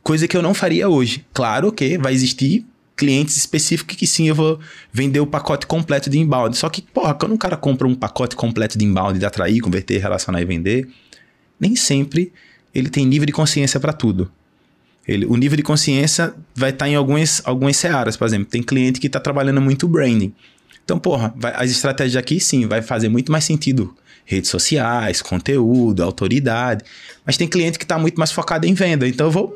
Coisa que eu não faria hoje. Claro que vai existir clientes específicos que sim eu vou vender o pacote completo de inbound. Só que, porra, quando um cara compra um pacote completo de inbound, de atrair, converter, relacionar e vender, nem sempre ele tem nível de consciência para tudo. Ele, o nível de consciência vai estar tá em algumas, algumas searas, por exemplo. Tem cliente que está trabalhando muito branding. Então, porra, vai, as estratégias aqui sim, vai fazer muito mais sentido. Redes sociais, conteúdo, autoridade. Mas tem cliente que está muito mais focado em venda. Então, eu vou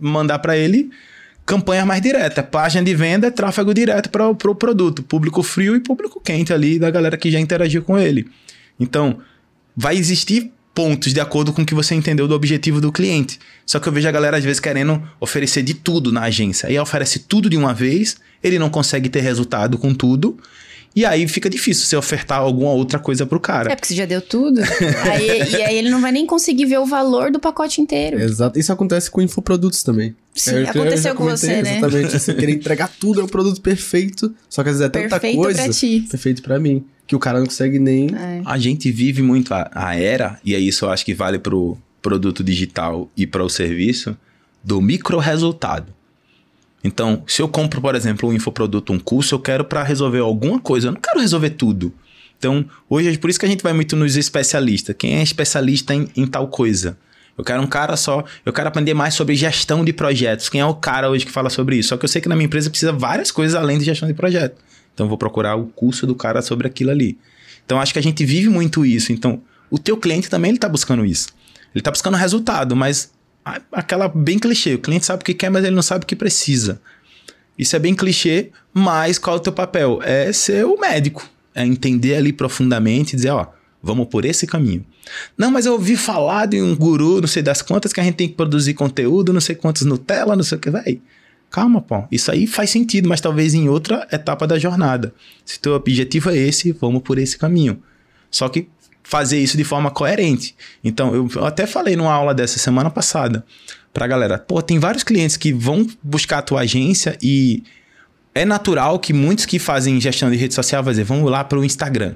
mandar para ele campanha mais direta. Página de venda é tráfego direto para o pro produto, público frio e público quente ali da galera que já interagiu com ele. Então, vai existir pontos de acordo com o que você entendeu do objetivo do cliente. Só que eu vejo a galera às vezes querendo oferecer de tudo na agência. Aí oferece tudo de uma vez, ele não consegue ter resultado com tudo e aí fica difícil você ofertar alguma outra coisa pro cara. É porque você já deu tudo. aí, e aí ele não vai nem conseguir ver o valor do pacote inteiro. Exato. Isso acontece com infoprodutos também. Sim, aconteceu eu com você, né? Exatamente. Você querer entregar tudo, é o produto perfeito. Só que às vezes é tanta perfeito coisa. Pra ti. Perfeito pra mim. Que o cara não consegue nem. É. A gente vive muito a, a era, e aí isso eu acho que vale pro produto digital e para o serviço, do micro resultado. Então, se eu compro, por exemplo, um infoproduto, um curso, eu quero para resolver alguma coisa, eu não quero resolver tudo. Então, hoje é por isso que a gente vai muito nos especialistas. Quem é especialista em, em tal coisa? Eu quero um cara só, eu quero aprender mais sobre gestão de projetos. Quem é o cara hoje que fala sobre isso? Só que eu sei que na minha empresa precisa várias coisas além de gestão de projeto. Então eu vou procurar o curso do cara sobre aquilo ali. Então acho que a gente vive muito isso. Então, o teu cliente também ele tá buscando isso. Ele está buscando resultado, mas aquela bem clichê, o cliente sabe o que quer, mas ele não sabe o que precisa. Isso é bem clichê, mas qual é o teu papel? É ser o médico, é entender ali profundamente e dizer, ó, vamos por esse caminho. Não, mas eu ouvi falar de um guru, não sei das quantas, que a gente tem que produzir conteúdo, não sei quantos Nutella, não sei o que, vai. Calma, pô. Isso aí faz sentido, mas talvez em outra etapa da jornada. Se teu objetivo é esse, vamos por esse caminho. Só que fazer isso de forma coerente. Então, eu até falei numa aula dessa semana passada pra galera, pô, tem vários clientes que vão buscar a tua agência e é natural que muitos que fazem gestão de rede social vão dizer, vamos lá para o Instagram.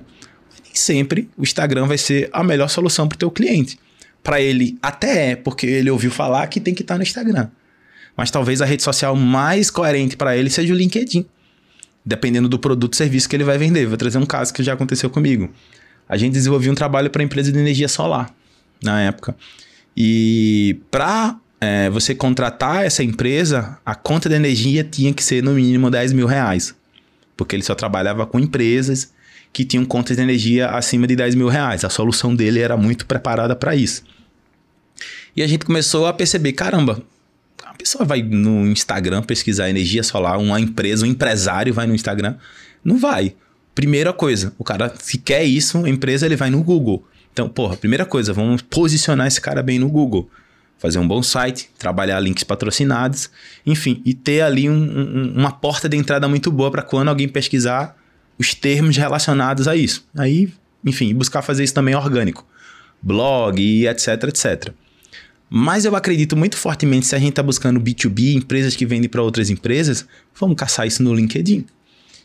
nem sempre o Instagram vai ser a melhor solução para o teu cliente. Para ele até é, porque ele ouviu falar que tem que estar tá no Instagram. Mas talvez a rede social mais coerente para ele seja o LinkedIn. Dependendo do produto ou serviço que ele vai vender. Vou trazer um caso que já aconteceu comigo a gente desenvolvia um trabalho para a empresa de energia solar na época. E para é, você contratar essa empresa, a conta de energia tinha que ser no mínimo 10 mil reais. Porque ele só trabalhava com empresas que tinham contas de energia acima de 10 mil reais. A solução dele era muito preparada para isso. E a gente começou a perceber: caramba, a pessoa vai no Instagram pesquisar energia solar, uma empresa, um empresário vai no Instagram. Não vai. Primeira coisa, o cara, se quer isso, empresa, ele vai no Google. Então, porra, primeira coisa, vamos posicionar esse cara bem no Google. Fazer um bom site, trabalhar links patrocinados, enfim, e ter ali um, um, uma porta de entrada muito boa para quando alguém pesquisar os termos relacionados a isso. Aí, enfim, buscar fazer isso também orgânico. Blog e etc, etc. Mas eu acredito muito fortemente se a gente está buscando B2B, empresas que vendem para outras empresas, vamos caçar isso no LinkedIn.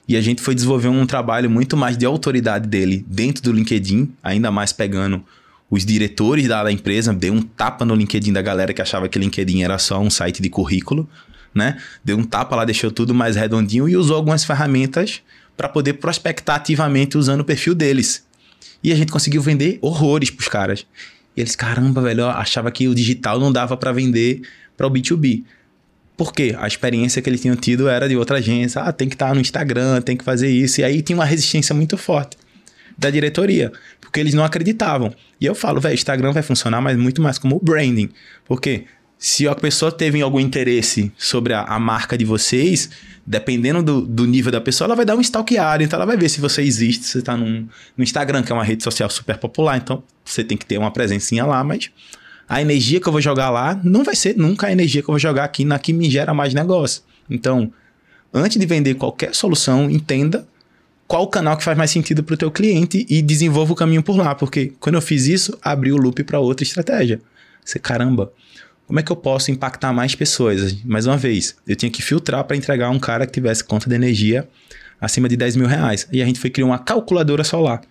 E a gente foi desenvolver um trabalho muito mais de autoridade dele dentro do LinkedIn, ainda mais pegando os diretores da, da empresa, deu um tapa no LinkedIn da galera que achava que LinkedIn era só um site de currículo, né? Deu um tapa lá, deixou tudo mais redondinho e usou algumas ferramentas para poder prospectar ativamente usando o perfil deles. E a gente conseguiu vender horrores pros caras. E eles, caramba, velho, eu achava que o digital não dava para vender para o B2B. Porque a experiência que eles tinham tido era de outra agência. Ah, tem que estar no Instagram, tem que fazer isso. E aí tinha uma resistência muito forte da diretoria, porque eles não acreditavam. E eu falo, velho, Instagram vai funcionar, mas muito mais como branding. Porque se a pessoa teve algum interesse sobre a, a marca de vocês, dependendo do, do, nível da pessoa, ela vai dar um stalkear, então ela vai ver se você existe, se você está no Instagram, que é uma rede social super popular, então você tem que ter uma presencinha lá, mas a energia que eu vou jogar lá não vai ser nunca a energia que eu vou jogar aqui na que me gera mais negócio. Então, antes de vender qualquer solução, entenda qual o canal que faz mais sentido para o teu cliente e desenvolva o caminho por lá, porque quando eu fiz isso, abri o loop para outra estratégia. Você, caramba, como é que eu posso impactar mais pessoas? Mais uma vez, eu tinha que filtrar para entregar um cara que tivesse conta de energia acima de 10 mil reais. E a gente foi criar uma calculadora solar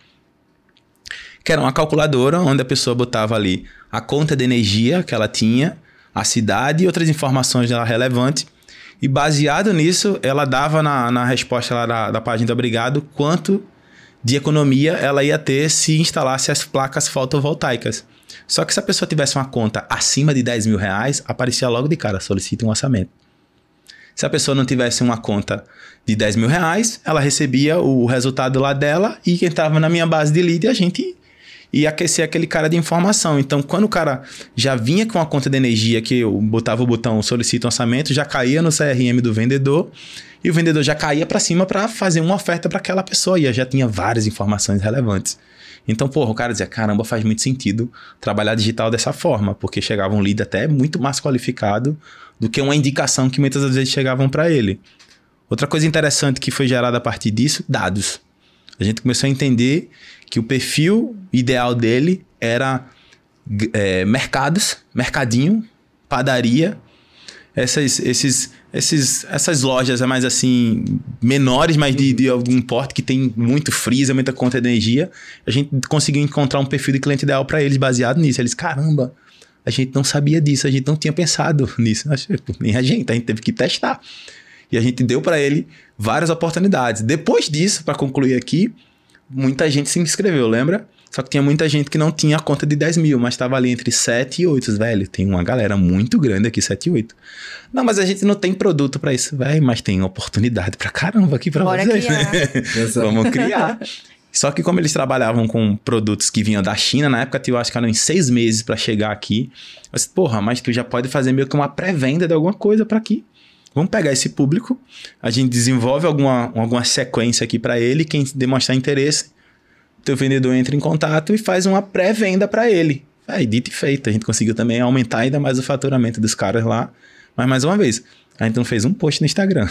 que era uma calculadora onde a pessoa botava ali a conta de energia que ela tinha, a cidade e outras informações dela relevantes. E baseado nisso, ela dava na, na resposta lá da, da página do Obrigado quanto de economia ela ia ter se instalasse as placas fotovoltaicas. Só que se a pessoa tivesse uma conta acima de 10 mil reais, aparecia logo de cara, solicite um orçamento. Se a pessoa não tivesse uma conta de 10 mil reais, ela recebia o resultado lá dela e entrava na minha base de lead e a gente e aquecer aquele cara de informação. Então, quando o cara já vinha com a conta de energia que eu botava o botão solicita orçamento, já caía no CRM do vendedor e o vendedor já caía para cima para fazer uma oferta para aquela pessoa e já tinha várias informações relevantes. Então, porra, o cara dizia, caramba, faz muito sentido trabalhar digital dessa forma, porque chegava um lead até muito mais qualificado do que uma indicação que muitas vezes chegavam para ele. Outra coisa interessante que foi gerada a partir disso, dados. A gente começou a entender que o perfil ideal dele era é, mercados, mercadinho, padaria, essas, esses, esses, essas lojas mais assim, menores, mas de, de algum porte que tem muito freezer, muita conta de energia. A gente conseguiu encontrar um perfil de cliente ideal para eles baseado nisso. Eles, caramba, a gente não sabia disso, a gente não tinha pensado nisso. Nem a gente, a gente teve que testar. E a gente deu para ele várias oportunidades. Depois disso, para concluir aqui, muita gente se inscreveu, lembra? Só que tinha muita gente que não tinha a conta de 10 mil, mas estava ali entre 7 e 8, velho. Tem uma galera muito grande aqui, 7 e 8. Não, mas a gente não tem produto para isso, velho, mas tem oportunidade para caramba aqui para vocês, criar. né? Vamos criar. Só que como eles trabalhavam com produtos que vinham da China, na época eu acho que eram em seis meses para chegar aqui. Eu disse, porra, mas tu já pode fazer meio que uma pré-venda de alguma coisa para aqui. Vamos pegar esse público, a gente desenvolve alguma, alguma sequência aqui para ele, quem demonstrar interesse, teu vendedor entra em contato e faz uma pré-venda para ele. Aí, dito e feito, a gente conseguiu também aumentar ainda mais o faturamento dos caras lá. Mas, mais uma vez, a gente não fez um post no Instagram.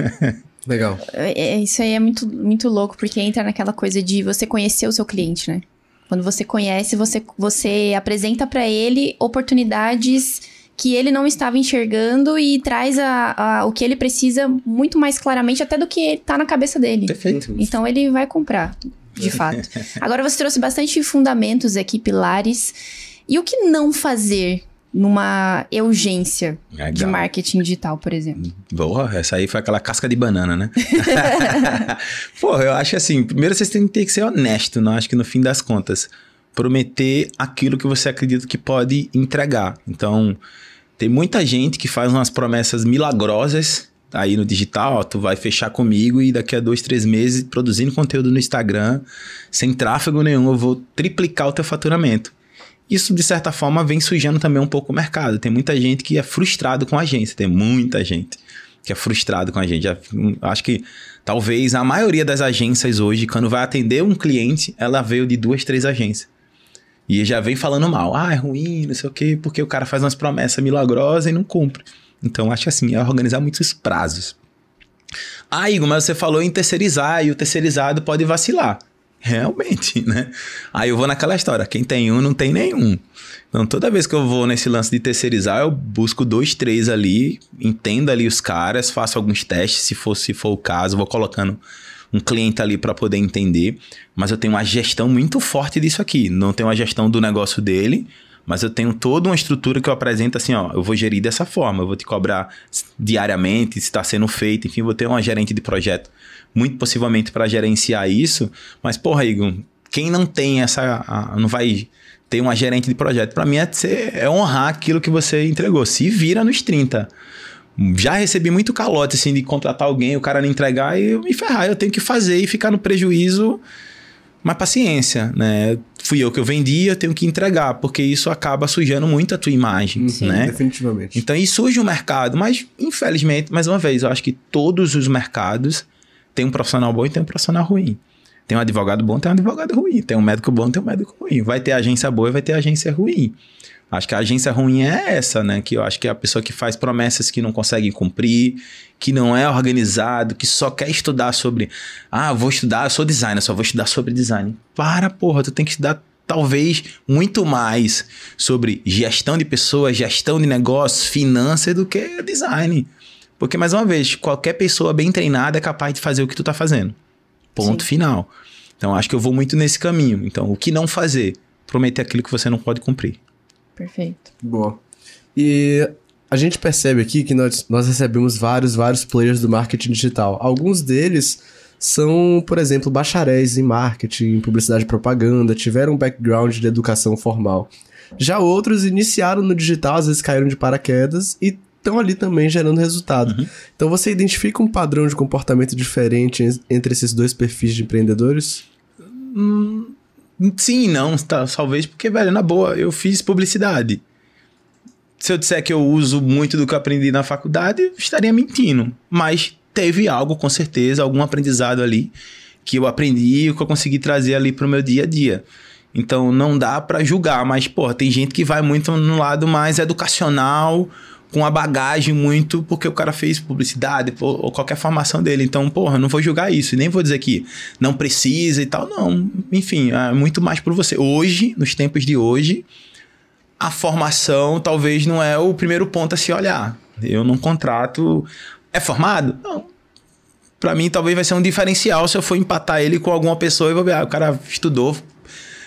Legal. É, é, isso aí é muito, muito louco, porque entra naquela coisa de você conhecer o seu cliente, né? Quando você conhece, você, você apresenta para ele oportunidades que ele não estava enxergando e traz a, a, o que ele precisa muito mais claramente, até do que está na cabeça dele. Perfeito. Uhum. Então ele vai comprar, de fato. Agora você trouxe bastante fundamentos aqui, pilares. E o que não fazer numa urgência de marketing digital, por exemplo? Boa, essa aí foi aquela casca de banana, né? Pô, eu acho assim, primeiro vocês têm que que ser honesto, não acho que no fim das contas prometer aquilo que você acredita que pode entregar. Então, tem muita gente que faz umas promessas milagrosas aí no digital, ó, tu vai fechar comigo e daqui a dois, três meses, produzindo conteúdo no Instagram, sem tráfego nenhum, eu vou triplicar o teu faturamento. Isso, de certa forma, vem sujando também um pouco o mercado. Tem muita gente que é frustrado com a agência, tem muita gente que é frustrado com a gente. Hum, acho que talvez a maioria das agências hoje, quando vai atender um cliente, ela veio de duas, três agências. E já vem falando mal. Ah, é ruim, não sei o quê, porque o cara faz umas promessas milagrosas e não cumpre. Então, acho assim, é organizar muitos prazos. Ah, Igor, mas você falou em terceirizar e o terceirizado pode vacilar. Realmente, né? Aí eu vou naquela história: quem tem um não tem nenhum. Então, toda vez que eu vou nesse lance de terceirizar, eu busco dois, três ali, entendo ali os caras, faço alguns testes, se for, se for o caso, vou colocando um cliente ali para poder entender, mas eu tenho uma gestão muito forte disso aqui. Não tenho a gestão do negócio dele, mas eu tenho toda uma estrutura que eu apresento assim, ó, eu vou gerir dessa forma, eu vou te cobrar diariamente se está sendo feito, enfim, vou ter uma gerente de projeto muito possivelmente para gerenciar isso, mas porra, Igor, quem não tem essa, não vai ter uma gerente de projeto, para mim é, ser, é honrar aquilo que você entregou, se vira nos 30. Já recebi muito calote, assim, de contratar alguém, o cara não entregar e eu me ferrar. Eu tenho que fazer e ficar no prejuízo. Mas paciência, né? Fui eu que eu vendi, eu tenho que entregar, porque isso acaba sujando muito a tua imagem, Sim, né? Definitivamente. Então, isso surge o um mercado, mas infelizmente, mais uma vez, eu acho que todos os mercados têm um profissional bom e tem um profissional ruim. Tem um advogado bom, tem um advogado ruim. Tem um médico bom, tem um médico ruim. Vai ter agência boa e vai ter agência ruim. Acho que a agência ruim é essa, né? Que eu acho que é a pessoa que faz promessas que não consegue cumprir, que não é organizado, que só quer estudar sobre. Ah, vou estudar, eu sou designer, só vou estudar sobre design. Para, porra, tu tem que estudar talvez muito mais sobre gestão de pessoas, gestão de negócios, finanças do que design. Porque, mais uma vez, qualquer pessoa bem treinada é capaz de fazer o que tu tá fazendo. Ponto Sim. final. Então, acho que eu vou muito nesse caminho. Então, o que não fazer? Prometer aquilo que você não pode cumprir. Perfeito. Boa. E a gente percebe aqui que nós, nós recebemos vários, vários players do marketing digital. Alguns deles são, por exemplo, bacharéis em marketing, em publicidade e propaganda, tiveram um background de educação formal. Já outros iniciaram no digital, às vezes caíram de paraquedas e estão ali também gerando resultado. Uhum. Então você identifica um padrão de comportamento diferente entre esses dois perfis de empreendedores? Hum, Sim, não, tá, talvez porque, velho, na boa, eu fiz publicidade. Se eu disser que eu uso muito do que eu aprendi na faculdade, estaria mentindo. Mas teve algo, com certeza, algum aprendizado ali que eu aprendi e que eu consegui trazer ali pro meu dia a dia. Então não dá para julgar, mas, pô, tem gente que vai muito no lado mais educacional com a bagagem muito porque o cara fez publicidade ou, ou qualquer formação dele. Então, porra, não vou julgar isso. Nem vou dizer que não precisa e tal. Não. Enfim, é muito mais por você. Hoje, nos tempos de hoje, a formação talvez não é o primeiro ponto a se olhar. Eu não contrato. É formado? Não. Pra mim, talvez vai ser um diferencial se eu for empatar ele com alguma pessoa e vou ver, ah, o cara estudou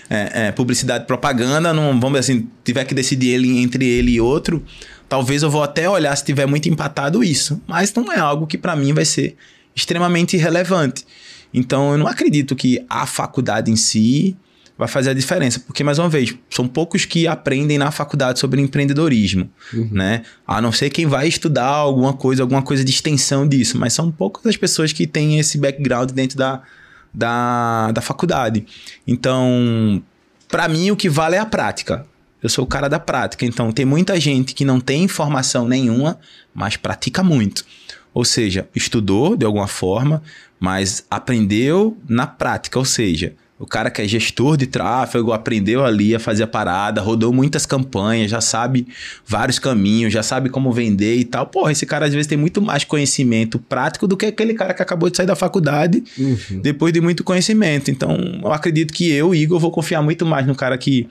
é, é, publicidade propaganda, não, vamos assim, tiver que decidir ele entre ele e outro Talvez eu vou até olhar se tiver muito empatado isso, mas não é algo que para mim vai ser extremamente relevante. Então eu não acredito que a faculdade em si vai fazer a diferença, porque mais uma vez, são poucos que aprendem na faculdade sobre empreendedorismo, uhum. né? A não ser quem vai estudar alguma coisa, alguma coisa de extensão disso, mas são poucas as pessoas que têm esse background dentro da, da, da faculdade. Então, para mim o que vale é a prática. Eu sou o cara da prática. Então, tem muita gente que não tem informação nenhuma, mas pratica muito. Ou seja, estudou de alguma forma, mas aprendeu na prática. Ou seja, o cara que é gestor de tráfego aprendeu ali a fazer a parada, rodou muitas campanhas, já sabe vários caminhos, já sabe como vender e tal. Porra, esse cara às vezes tem muito mais conhecimento prático do que aquele cara que acabou de sair da faculdade uhum. depois de muito conhecimento. Então, eu acredito que eu, Igor, vou confiar muito mais no cara que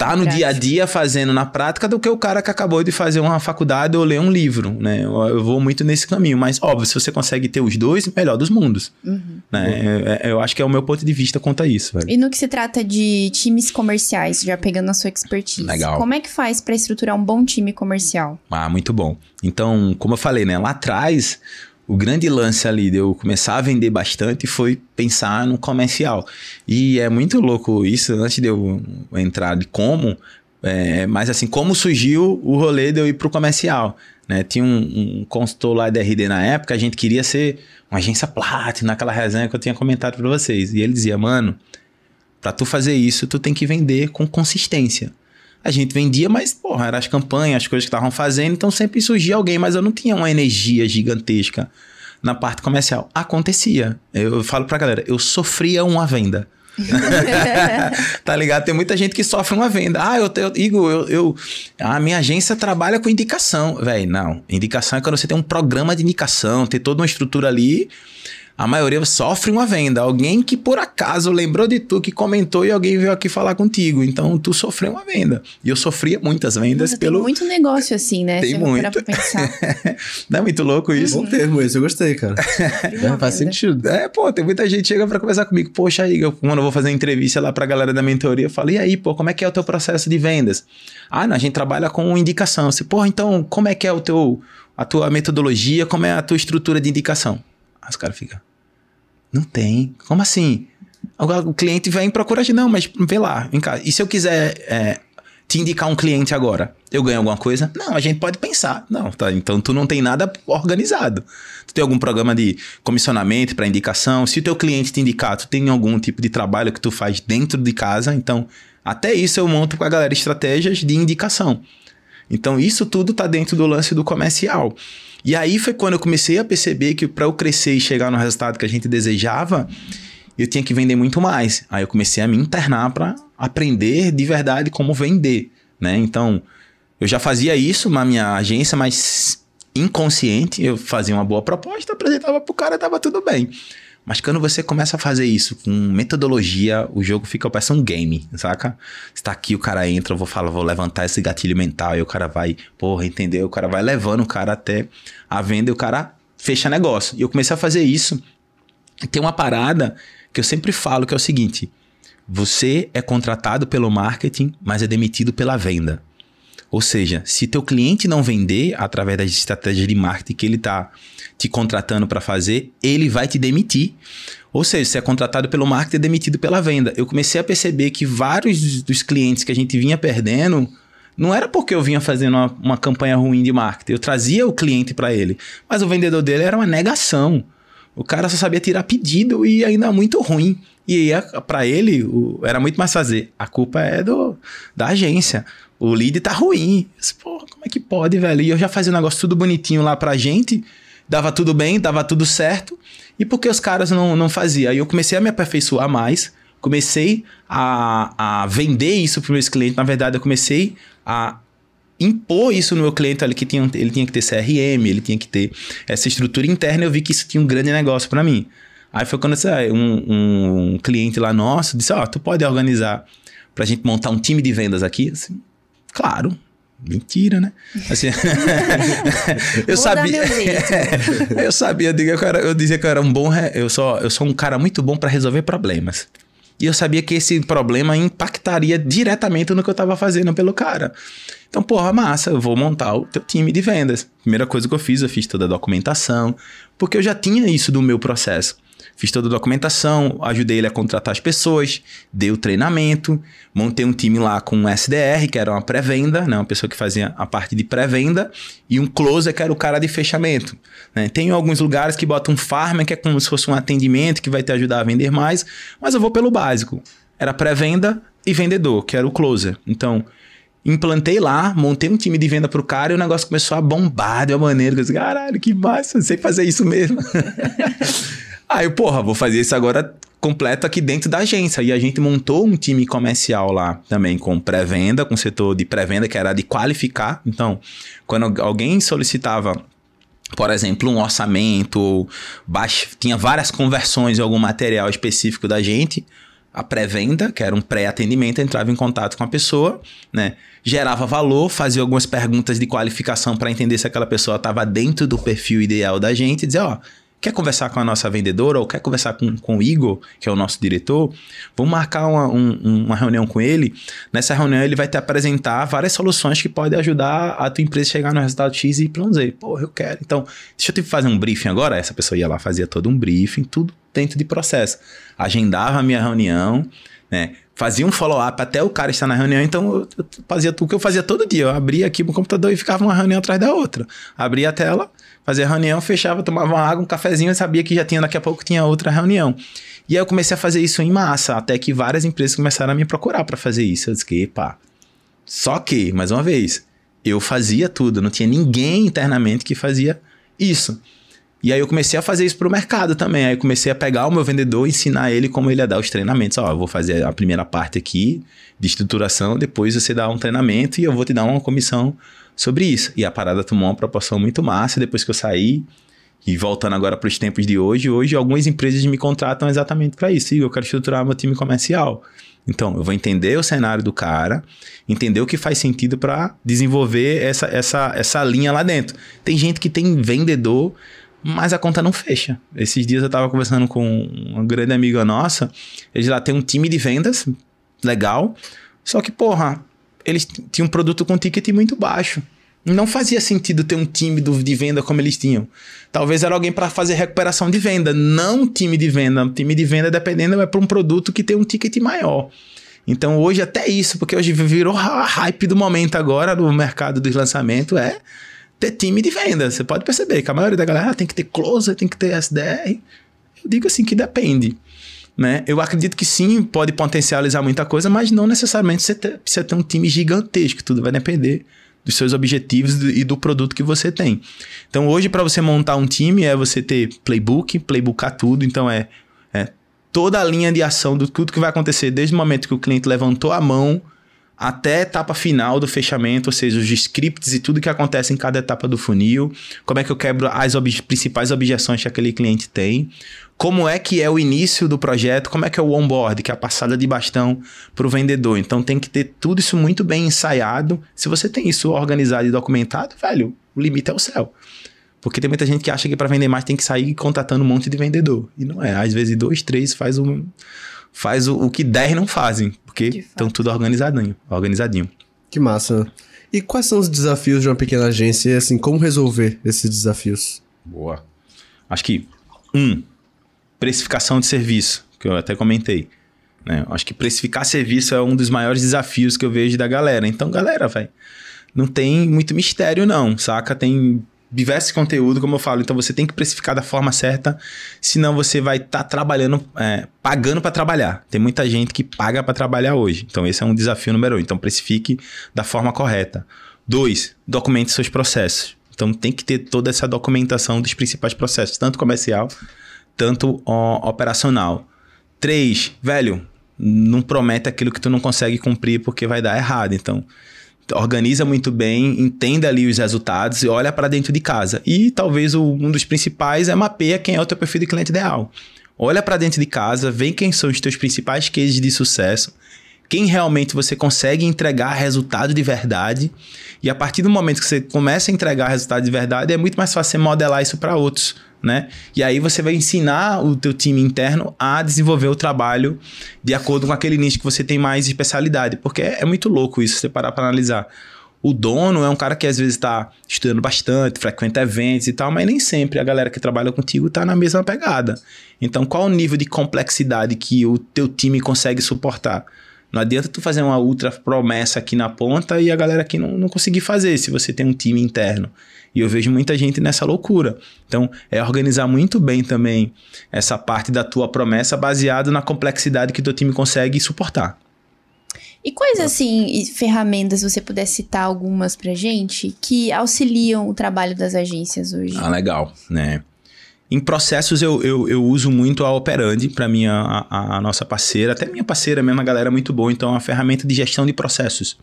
tá no dia a dia fazendo na prática do que o cara que acabou de fazer uma faculdade ou ler um livro, né? Eu, eu vou muito nesse caminho, mas óbvio, se você consegue ter os dois, melhor dos mundos, uhum. né? Eu, é, é, eu, acho que é o meu ponto de vista quanto a isso, velho. E no que se trata de times comerciais, já pegando a sua expertise, Legal. como é que faz para estruturar um bom time comercial? Ah, muito bom. Então, como eu falei, né, lá atrás o grande lance ali de eu começar a vender bastante foi pensar no comercial. E é muito louco isso, antes de eu entrar de como, é, mas assim, como surgiu o rolê de eu ir para o comercial. Né? Tinha um, um consultor lá da RD na época, a gente queria ser uma agência Platinum, naquela resenha que eu tinha comentado para vocês. E ele dizia, mano, para tu fazer isso, tu tem que vender com consistência a gente vendia, mas, porra, eram as campanhas, as coisas que estavam fazendo, então sempre surgia alguém, mas eu não tinha uma energia gigantesca na parte comercial. Acontecia. Eu, falo pra galera, eu sofria uma venda. tá ligado? Tem muita gente que sofre uma venda. Ah, eu, tenho. Igor, eu, eu, A minha agência trabalha com indicação. Velho, não. Indicação é quando você tem um programa de indicação, tem toda uma estrutura ali a maioria sofre uma venda. Alguém que por acaso lembrou de tu, que comentou e alguém veio aqui falar contigo. Então tu sofreu uma venda. E eu sofria muitas vendas Nossa, pelo. Tem muito negócio assim, né? Tem Se muito. Pra Não é muito louco isso? Bom termo esse, eu gostei, cara. é, faz sentido. É, pô, tem muita gente que chega pra conversar comigo. Poxa, aí, eu, quando eu vou fazer entrevista lá pra galera da mentoria, eu falo, e aí, pô, como é que é o teu processo de vendas? Ah, não, a gente trabalha com indicação. Você, pô, então, como é que é o teu, a tua metodologia? Como é a tua estrutura de indicação? As caras ficam. Não tem. Como assim? O cliente vem e procura de não, mas vê lá, vem cá. E se eu quiser é, te indicar um cliente agora, eu ganho alguma coisa? Não, a gente pode pensar. Não, tá, então tu não tem nada organizado. Tu tem algum programa de comissionamento para indicação? Se o teu cliente te indicar, tu tem algum tipo de trabalho que tu faz dentro de casa? Então, até isso eu monto com a galera estratégias de indicação. Então, isso tudo tá dentro do lance do comercial. E aí foi quando eu comecei a perceber que para eu crescer e chegar no resultado que a gente desejava, eu tinha que vender muito mais. Aí eu comecei a me internar para aprender de verdade como vender, né? Então, eu já fazia isso na minha agência, mas inconsciente, eu fazia uma boa proposta, apresentava pro cara, tava tudo bem. Mas quando você começa a fazer isso com metodologia, o jogo fica parece um game, saca? Está aqui, o cara entra, eu vou falar, vou levantar esse gatilho mental e o cara vai, porra, entendeu? O cara vai levando o cara até a venda e o cara fecha negócio. E eu comecei a fazer isso. Tem uma parada que eu sempre falo que é o seguinte: você é contratado pelo marketing, mas é demitido pela venda. Ou seja, se teu cliente não vender através das estratégias de marketing que ele está te contratando para fazer, ele vai te demitir. Ou seja, você é contratado pelo marketing e é demitido pela venda. Eu comecei a perceber que vários dos clientes que a gente vinha perdendo não era porque eu vinha fazendo uma, uma campanha ruim de marketing. Eu trazia o cliente para ele, mas o vendedor dele era uma negação. O cara só sabia tirar pedido e ainda muito ruim. E para ele, o, era muito mais fazer. A culpa é do da agência o lead tá ruim. Disse, Pô, como é que pode, velho? E eu já fazia o um negócio tudo bonitinho lá pra gente, dava tudo bem, dava tudo certo. E por que os caras não, não faziam? Aí eu comecei a me aperfeiçoar mais, comecei a, a vender isso pros meus clientes. Na verdade, eu comecei a impor isso no meu cliente ali que tinha, ele tinha que ter CRM, ele tinha que ter essa estrutura interna, eu vi que isso tinha um grande negócio para mim. Aí foi quando sei, ah, um, um cliente lá nosso disse, ó, oh, tu pode organizar pra gente montar um time de vendas aqui? Assim, Claro. Mentira, né? Assim, eu Vou sabia. eu sabia, eu, digo, eu, era, eu dizia que eu era um bom. Eu sou, eu sou um cara muito bom para resolver problemas. E eu sabia que esse problema impactaria diretamente no que eu estava fazendo pelo cara. Então, porra, massa, eu vou montar o teu time de vendas. Primeira coisa que eu fiz, eu fiz toda a documentação, porque eu já tinha isso do meu processo. Fiz toda a documentação, ajudei ele a contratar as pessoas, dei o treinamento, montei um time lá com um SDR, que era uma pré-venda, né? uma pessoa que fazia a parte de pré-venda, e um closer, que era o cara de fechamento. Né? Tem alguns lugares que botam um farmer, que é como se fosse um atendimento, que vai te ajudar a vender mais, mas eu vou pelo básico. Era pré-venda e vendedor, que era o closer. Então, Implantei lá, montei um time de venda pro cara e o negócio começou a bombar de uma maneira. Eu disse, caralho, que massa, sei fazer isso mesmo. Aí, eu, porra, vou fazer isso agora completo aqui dentro da agência. E a gente montou um time comercial lá também, com pré-venda, com setor de pré-venda, que era de qualificar. Então, quando alguém solicitava por exemplo, um orçamento, baixo, tinha várias conversões em algum material específico da gente. A pré-venda, que era um pré-atendimento, entrava em contato com a pessoa, né? Gerava valor, fazia algumas perguntas de qualificação para entender se aquela pessoa estava dentro do perfil ideal da gente, e dizer, ó, oh, Quer conversar com a nossa vendedora ou quer conversar com, com o Igor, que é o nosso diretor? Vamos marcar uma, um, uma reunião com ele. Nessa reunião, ele vai te apresentar várias soluções que podem ajudar a tua empresa a chegar no resultado X e Y Pô, eu quero. Então, deixa eu te fazer um briefing agora. Essa pessoa ia lá, fazia todo um briefing, tudo dentro de processo. Agendava a minha reunião, né? Fazia um follow-up até o cara estar na reunião, então eu fazia o que eu fazia todo dia. Eu abria aqui no computador e ficava uma reunião atrás da outra. Abria a tela, fazia reunião, fechava, tomava uma água, um cafezinho, e sabia que já tinha, daqui a pouco tinha outra reunião. E aí eu comecei a fazer isso em massa, até que várias empresas começaram a me procurar para fazer isso. Eu disse que, pá. Só que, mais uma vez, eu fazia tudo, não tinha ninguém internamente que fazia isso. E aí eu comecei a fazer isso pro mercado também. Aí eu comecei a pegar o meu vendedor e ensinar ele como ele ia dar os treinamentos. Ó, eu vou fazer a primeira parte aqui de estruturação, depois você dá um treinamento e eu vou te dar uma comissão sobre isso. E a parada tomou uma proporção muito massa depois que eu saí. E voltando agora para os tempos de hoje, hoje algumas empresas me contratam exatamente para isso. E eu quero estruturar meu time comercial. Então, eu vou entender o cenário do cara, entender o que faz sentido para desenvolver essa, essa, essa linha lá dentro. Tem gente que tem vendedor, mas a conta não fecha. Esses dias eu estava conversando com uma grande amiga nossa, eles lá tem um time de vendas legal, só que, porra, eles tinham um produto com ticket muito baixo. Não fazia sentido ter um time de venda como eles tinham. Talvez era alguém para fazer recuperação de venda, não time de venda. time de venda, dependendo, é para um produto que tem um ticket maior. Então hoje até isso, porque hoje virou a hype do momento agora no mercado dos lançamentos, é ter time de venda. Você pode perceber que a maioria da galera ah, tem que ter close, tem que ter SDR. Eu digo assim que depende. Né? Eu acredito que sim, pode potencializar muita coisa, mas não necessariamente você ter, precisa ter um time gigantesco, tudo vai depender dos seus objetivos e do produto que você tem. Então, hoje, para você montar um time, é você ter playbook, playbookar tudo. Então, é, é, toda a linha de ação do tudo que vai acontecer desde o momento que o cliente levantou a mão até a etapa final do fechamento, ou seja, os scripts e tudo que acontece em cada etapa do funil, como é que eu quebro as ob principais objeções que aquele cliente tem, como é que é o início do projeto, como é que é o onboard, que é a passada de bastão para o vendedor. Então tem que ter tudo isso muito bem ensaiado. Se você tem isso organizado e documentado, velho, o limite é o céu. Porque tem muita gente que acha que para vender mais tem que sair contratando um monte de vendedor. E não é. Às vezes dois, três faz, o faz o, o que dez não fazem, porque estão tudo organizadinho, organizadinho. Que massa. E quais são os desafios de uma pequena agência e assim, como resolver esses desafios? Boa. Acho que um, precificação de serviço, que eu até comentei. Né? Acho que precificar serviço é um dos maiores desafios que eu vejo da galera. Então, galera, velho, não tem muito mistério, não, saca? Tem diversos conteúdo, como eu falo. Então, você tem que precificar da forma certa, senão você vai estar tá trabalhando, é, pagando para trabalhar. Tem muita gente que paga para trabalhar hoje. Então, esse é um desafio número um. Então, precifique da forma correta. Dois, documente seus processos. Então, tem que ter toda essa documentação dos principais processos, tanto comercial tanto ó, operacional. Três, velho, não prometa aquilo que tu não consegue cumprir porque vai dar errado. Então, organiza muito bem, entenda ali os resultados e olha para dentro de casa. E talvez o, um dos principais é mapeia quem é o teu perfil de cliente ideal. Olha para dentro de casa, vê quem são os teus principais cases de sucesso, quem realmente você consegue entregar resultado de verdade. E a partir do momento que você começa a entregar resultado de verdade, é muito mais fácil você modelar isso para outros né? E aí você vai ensinar o teu time interno a desenvolver o trabalho de acordo com aquele nicho que você tem mais especialidade, porque é muito louco isso, você parar para analisar. O dono é um cara que às vezes está estudando bastante, frequenta eventos e tal, mas nem sempre a galera que trabalha contigo está na mesma pegada. Então, qual o nível de complexidade que o teu time consegue suportar? Não adianta tu fazer uma ultra promessa aqui na ponta e a galera aqui não, não conseguir fazer se você tem um time interno. E eu vejo muita gente nessa loucura. Então, é organizar muito bem também essa parte da tua promessa baseado na complexidade que teu time consegue suportar. E quais, tá. assim, ferramentas você pudesse citar algumas pra gente que auxiliam o trabalho das agências hoje? Ah, legal, né? Em processos, eu, eu, eu uso muito a Operandi, para a, a, nossa parceira, até minha parceira mesmo, a galera é muito boa, então é uma ferramenta de gestão de processos.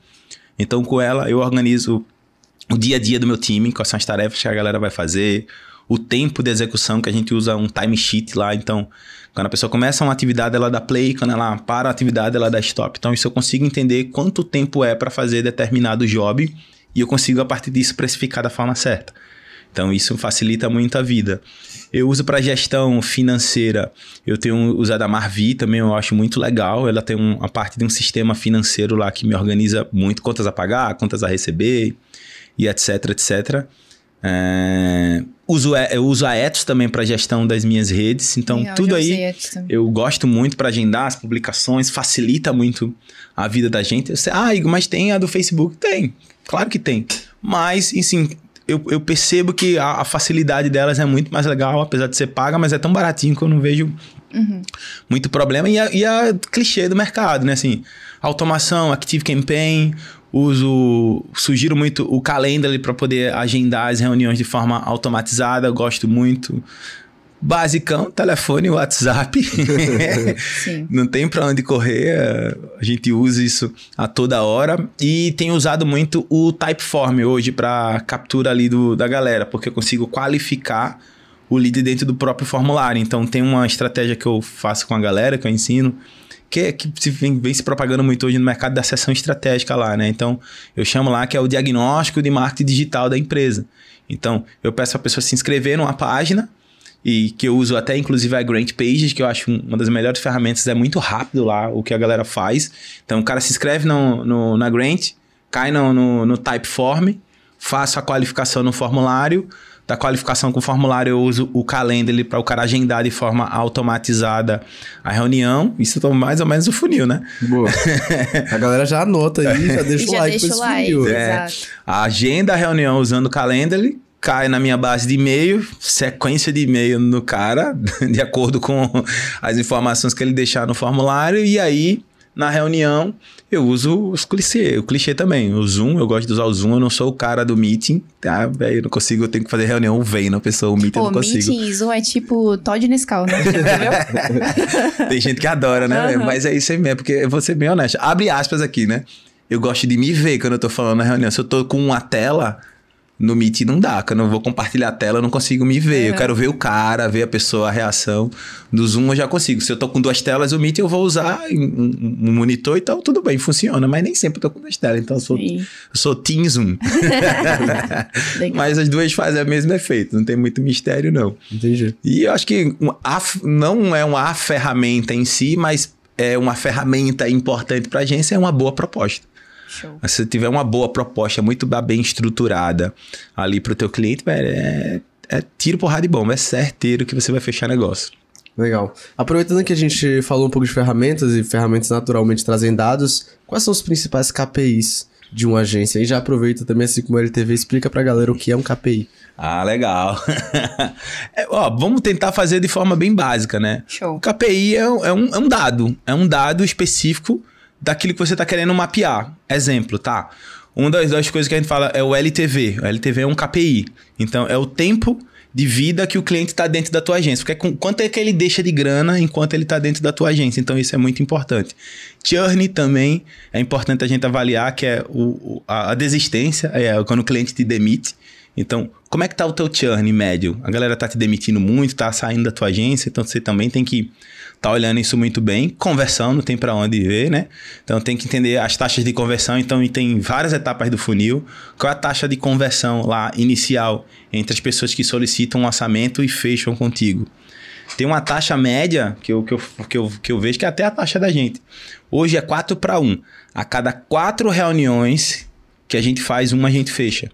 Então, com ela, eu organizo o dia a dia do meu time, quais são as tarefas que a galera vai fazer, o tempo de execução, que a gente usa um time sheet lá, então, quando a pessoa começa uma atividade, ela dá play, quando ela para a atividade, ela dá stop. Então, isso eu consigo entender quanto tempo é para fazer determinado job e eu consigo, a partir disso, precificar da forma certa. Então isso facilita muito a vida. Eu uso para gestão financeira, eu tenho usado a Marvi também, eu acho muito legal. Ela tem uma parte de um sistema financeiro lá que me organiza muito contas a pagar, contas a receber e etc, etc. É, uso, eu uso a Etos também para gestão das minhas redes, então Legal, tudo aí eu gosto muito para agendar as publicações, facilita muito a vida da gente. Sei, ah, Igor, mas tem a do Facebook? Tem, claro que tem. Mas, enfim eu, eu percebo que a, a, facilidade delas é muito mais legal, apesar de ser paga, mas é tão baratinho que eu não vejo uhum. muito problema. E a, e a clichê do mercado, né? Assim, automação, Active Campaign, uso sugiro muito o Calendly para poder agendar as reuniões de forma automatizada, gosto muito basicão, telefone, WhatsApp. Não tem para onde correr. É, a gente usa isso a toda hora e tem usado muito o Typeform hoje para captura ali do, da galera, porque eu consigo qualificar o lead dentro do próprio formulário. Então tem uma estratégia que eu faço com a galera, que eu ensino, que, é que se vem, vem, se propagando muito hoje no mercado da sessão estratégica lá, né? Então, eu chamo lá que é o diagnóstico de marketing digital da empresa. Então, eu peço a pessoa se inscrever numa página e que eu uso até inclusive a Grant Pages, que eu acho uma das melhores ferramentas, é muito rápido lá o que a galera faz. Então o cara se inscreve no, no na Grant, cai no, no, no Typeform, faço a qualificação no formulário. Da qualificação com o formulário, eu uso o Calendly para o cara agendar de forma automatizada a reunião. Isso é mais ou menos o funil, né? Boa. a galera já anota aí, já deixa o like. Deixa o like, é, Agenda a reunião usando o Calendly cai na minha base de e-mail, sequência de e-mail no cara, de acordo com as informações que ele deixar no formulário, e aí na reunião eu uso os clichê, o clichê também. O Zoom, eu gosto de usar o Zoom, eu não sou o cara do meeting, tá? eu não consigo, eu tenho que fazer reunião vem na pessoa, o meeting Pô, eu não consigo. meeting Zoom é tipo Todd Nescau, né? Tipo, Tem gente que adora, né? Uhum. Mas é isso aí mesmo, porque eu vou ser bem honesto. Abre aspas aqui, né? Eu gosto de me ver quando eu tô falando na reunião. Se eu tô com uma tela, no Meet não dá, que eu não vou compartilhar a tela, eu não consigo me ver. É. Eu quero ver o cara, ver a pessoa, a reação. No Zoom eu já consigo. Se eu tô com duas telas, o Meet eu vou usar um, um monitor, então tudo bem, funciona. Mas nem sempre eu tô com duas telas, então eu sou, sou Team Zoom. mas as duas fazem o mesmo efeito, não tem muito mistério não. Entendi. E eu acho que a, não é uma ferramenta em si, mas é uma ferramenta importante para a agência, é uma boa proposta. Show. Mas se tiver uma boa proposta, muito bem estruturada ali pro teu cliente, velho, é, é tiro, porrada e bomba. É certeiro que você vai fechar negócio. Legal. Aproveitando que a gente falou um pouco de ferramentas e ferramentas naturalmente trazem dados, quais são os principais KPIs de uma agência? E já aproveita também, assim como a LTV, explica pra galera o que é um KPI. Ah, legal. é, ó, vamos tentar fazer de forma bem básica, né? Show. O KPI é, é, um, é um dado, é um dado específico daquilo que você está querendo mapear. Exemplo, tá? Uma das, das coisas que a gente fala é o LTV. O LTV é um KPI. Então, é o tempo de vida que o cliente está dentro da tua agência. Porque é com, quanto é que ele deixa de grana enquanto ele está dentro da tua agência. Então, isso é muito importante. Churn também é importante a gente avaliar, que é o, a, a desistência, é quando o cliente te demite. Então, como é que tá o teu churn médio? A galera tá te demitindo muito, tá saindo da tua agência, então você também tem que tá olhando isso muito bem. Conversão não tem para onde ver, né? Então tem que entender as taxas de conversão. Então tem várias etapas do funil. Qual é a taxa de conversão lá inicial entre as pessoas que solicitam um orçamento e fecham contigo? Tem uma taxa média que eu, que eu, que eu, que eu vejo que é até a taxa da gente. Hoje é 4 para 1. A cada quatro reuniões que a gente faz, uma a gente fecha.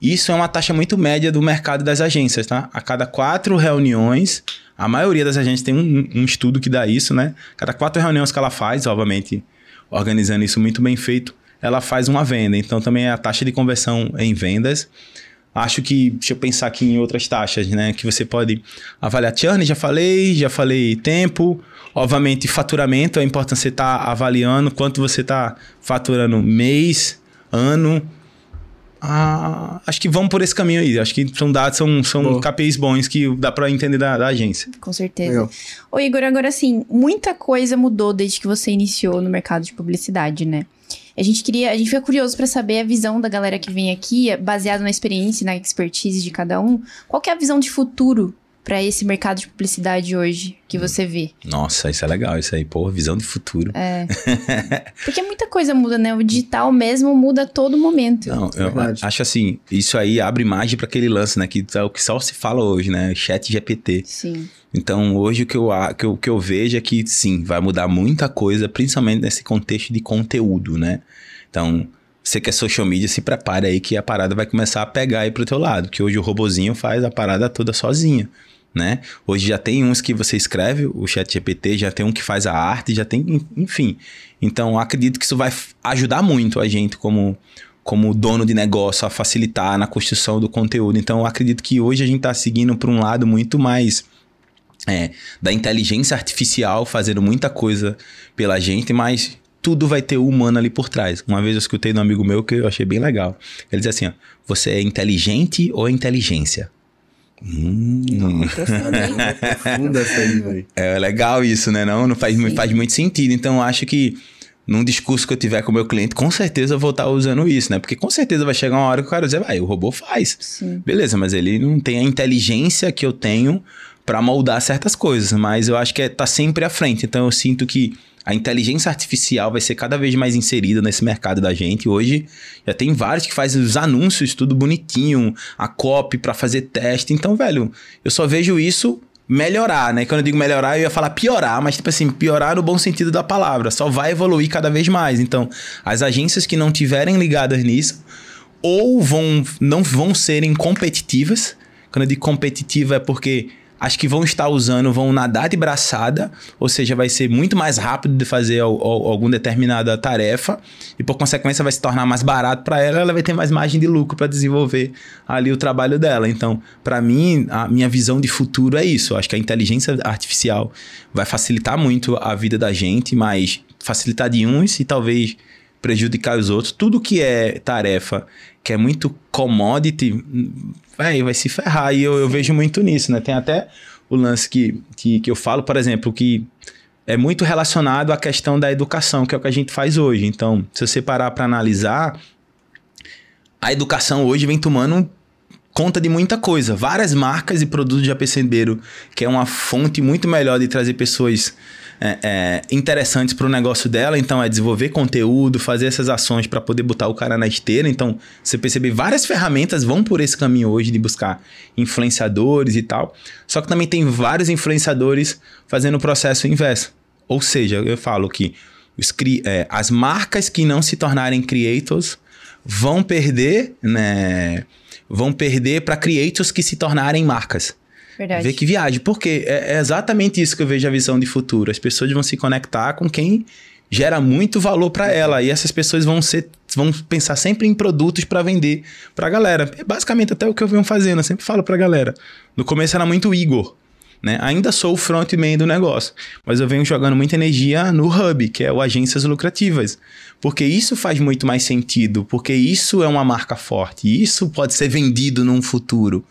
Isso é uma taxa muito média do mercado das agências, tá? A cada quatro reuniões, a maioria das agências tem um, um estudo que dá isso, né? Cada quatro reuniões que ela faz, obviamente, organizando isso muito bem feito, ela faz uma venda. Então também é a taxa de conversão em vendas. Acho que, deixa eu pensar aqui em outras taxas, né? Que você pode avaliar churn, já falei, já falei tempo. Obviamente, faturamento, é importante você estar tá avaliando quanto você está faturando mês, ano. Ah, acho que vamos por esse caminho aí. Acho que são dados, são, são KPIs bons que dá para entender da, da, agência. Com certeza. Ô, Igor, agora sim, muita coisa mudou desde que você iniciou no mercado de publicidade, né? A gente queria, a gente fica curioso para saber a visão da galera que vem aqui, baseado na experiência e na expertise de cada um. Qual é a visão de futuro para esse mercado de publicidade hoje que você vê? Nossa, isso é legal, isso aí, pô, visão de futuro. É. Porque muita coisa muda, né? O digital mesmo muda a todo momento. Não, eu Verdade. acho assim, isso aí abre margem para aquele lance, né? Que é o que só se fala hoje, né? Chat GPT. Sim. Então, hoje o que eu, que, eu, que eu vejo é que sim, vai mudar muita coisa, principalmente nesse contexto de conteúdo, né? Então, você que é social media, se prepare aí que a parada vai começar a pegar aí pro teu lado, que hoje o robozinho faz a parada toda sozinha né? Hoje já tem uns que você escreve, o chat GPT, já tem um que faz a arte, já tem, enfim. Então, acredito que isso vai ajudar muito a gente como como dono de negócio a facilitar na construção do conteúdo. Então, acredito que hoje a gente está seguindo para um lado muito mais é, da inteligência artificial, fazendo muita coisa pela gente, mas tudo vai ter o humano ali por trás. Uma vez eu escutei de um amigo meu que eu achei bem legal. Ele diz assim: ó, você é inteligente ou inteligência? Hum. essa aí, É legal isso, né? Não, não faz, faz muito sentido. Então, acho que num discurso que eu tiver com o meu cliente, com certeza eu vou estar usando isso, né? Porque com certeza vai chegar uma hora que o cara dizer, vai, o robô faz. Sim. Beleza, mas ele não tem a inteligência que eu tenho para moldar certas coisas, mas eu acho que é, tá sempre à frente. Então eu sinto que a inteligência artificial vai ser cada vez mais inserida nesse mercado da gente. Hoje já tem vários que fazem os anúncios tudo bonitinho, a copy para fazer teste. Então, velho, eu só vejo isso melhorar, né? Quando eu digo melhorar, eu ia falar piorar, mas tipo assim, piorar no bom sentido da palavra, só vai evoluir cada vez mais. Então, as agências que não tiverem ligadas nisso, ou vão não vão serem competitivas. Quando eu digo competitiva é porque as que vão estar usando vão nadar de braçada, ou seja, vai ser muito mais rápido de fazer alguma determinada tarefa e por consequência vai se tornar mais barato para ela, ela vai ter mais margem de lucro para desenvolver ali o trabalho dela. Então, para mim, a minha visão de futuro é isso. acho que a inteligência artificial vai facilitar muito a vida da gente, mas facilitar de uns e talvez prejudicar os outros. Tudo que é tarefa que é muito commodity, véio, vai se ferrar. E eu, eu, vejo muito nisso, né? Tem até o lance que, que, que eu falo, por exemplo, que é muito relacionado à questão da educação, que é o que a gente faz hoje. Então, se você parar para analisar, a educação hoje vem tomando conta de muita coisa. Várias marcas e produtos de perceberam que é uma fonte muito melhor de trazer pessoas é, é, interessantes para o negócio dela. Então, é desenvolver conteúdo, fazer essas ações para poder botar o cara na esteira. Então, você percebe várias ferramentas vão por esse caminho hoje de buscar influenciadores e tal. Só que também tem vários influenciadores fazendo o processo inverso. Ou seja, eu falo que os, é, as marcas que não se tornarem creators vão perder, né? Vão perder para creators que se tornarem marcas. Verdade. Ver que viagem Porque é, é, exatamente isso que eu vejo a visão de futuro. As pessoas vão se conectar com quem gera muito valor para ela. E essas pessoas vão ser vão pensar sempre em produtos para vender para a galera. É basicamente até o que eu venho fazendo, eu sempre falo para a galera. No começo era muito Igor, né? Ainda sou o frontman do negócio, mas eu venho jogando muita energia no Hub, que é o agências lucrativas, porque isso faz muito mais sentido, porque isso é uma marca forte, isso pode ser vendido num futuro.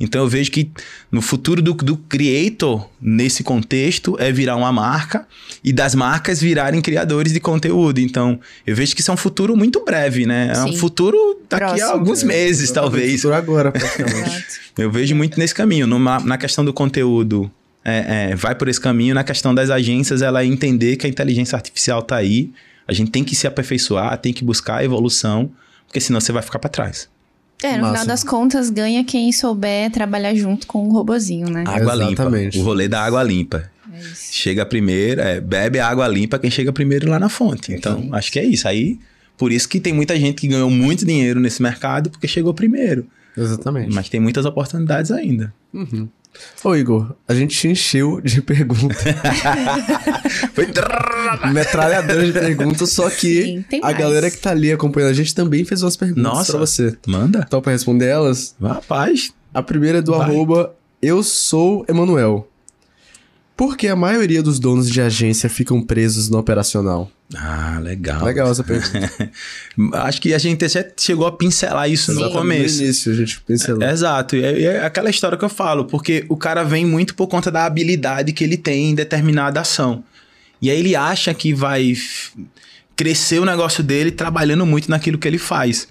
Então eu vejo que no futuro do, do creator, nesse contexto, é virar uma marca e das marcas virarem criadores de conteúdo. Então eu vejo que isso é um futuro muito breve, né? Sim. É um futuro daqui Próximo. a alguns meses, é, talvez. Futuro agora, praticamente. eu vejo muito nesse caminho. Numa, na questão do conteúdo, é, é, vai por esse caminho. Na questão das agências, ela é entender que a inteligência artificial está aí. A gente tem que se aperfeiçoar, tem que buscar a evolução, porque senão você vai ficar para trás. É, no Massa. final das contas, ganha quem souber trabalhar junto com o robozinho, né? Água Exatamente. limpa. O rolê da água limpa. É chega primeiro, é, bebe a água limpa quem chega primeiro lá na fonte. É então, é acho que é isso. Aí, por isso que tem muita gente que ganhou muito dinheiro nesse mercado porque chegou primeiro. Exatamente. Mas tem muitas oportunidades ainda. Uhum. Ô Igor, a gente te encheu de perguntas. Foi metralhadora de perguntas, só que Sim, a galera que tá ali acompanhando a gente também fez umas perguntas Nossa, pra você. Manda. Então, pra responder elas? Rapaz. A primeira é do Vai. arroba eu sou Emanuel. Porque a maioria dos donos de agência ficam presos no operacional. Ah, legal. Legal essa pergunta. Acho que a gente até chegou a pincelar isso Exatamente. no começo. No início a gente pincelou. É, exato. É, e é, aquela história que eu falo, porque o cara vem muito por conta da habilidade que ele tem em determinada ação. E aí ele acha que vai crescer o negócio dele trabalhando muito naquilo que ele faz.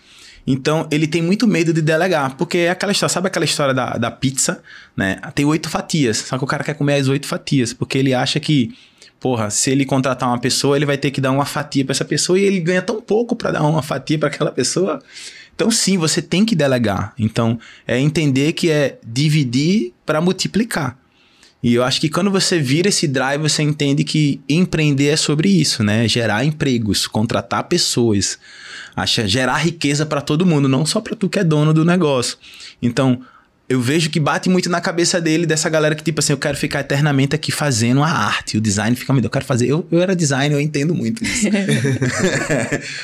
Então, ele tem muito medo de delegar, porque é aquela história, sabe aquela história da, da pizza, né? Tem oito fatias, só que o cara quer comer as oito fatias, porque ele acha que, porra, se ele contratar uma pessoa, ele vai ter que dar uma fatia para essa pessoa e ele ganha tão pouco para dar uma fatia para aquela pessoa. Então, sim, você tem que delegar. Então, é entender que é dividir para multiplicar. E eu acho que quando você vira esse drive, você entende que empreender é sobre isso, né? Gerar empregos, contratar pessoas, acha, gerar riqueza para todo mundo, não só para tu que é dono do negócio. Então, eu vejo que bate muito na cabeça dele, dessa galera que, tipo assim, eu quero ficar eternamente aqui fazendo a arte. O design fica me eu quero fazer. Eu, eu era designer, eu entendo muito isso.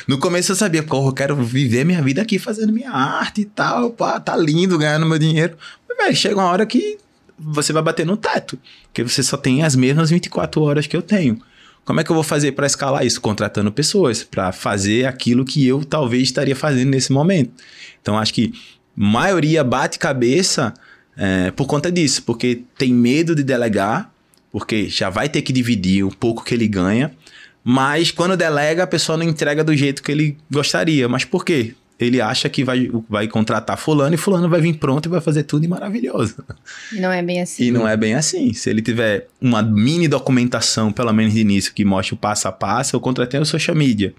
no começo eu sabia, porra, eu quero viver minha vida aqui fazendo minha arte e tal. Pá, tá lindo ganhando meu dinheiro. Mas, velho, chega uma hora que você vai bater no teto, porque você só tem as mesmas 24 horas que eu tenho. Como é que eu vou fazer para escalar isso? Contratando pessoas para fazer aquilo que eu talvez estaria fazendo nesse momento. Então acho que maioria bate cabeça é, por conta disso, porque tem medo de delegar, porque já vai ter que dividir o pouco que ele ganha, mas quando delega a pessoa não entrega do jeito que ele gostaria. Mas por quê? ele acha que vai, vai contratar fulano e fulano vai vir pronto e vai fazer tudo e maravilhoso. Não é bem assim. E não é bem assim. Se ele tiver uma mini documentação, pelo menos de início, que mostre o passo a passo, eu contratei o social media.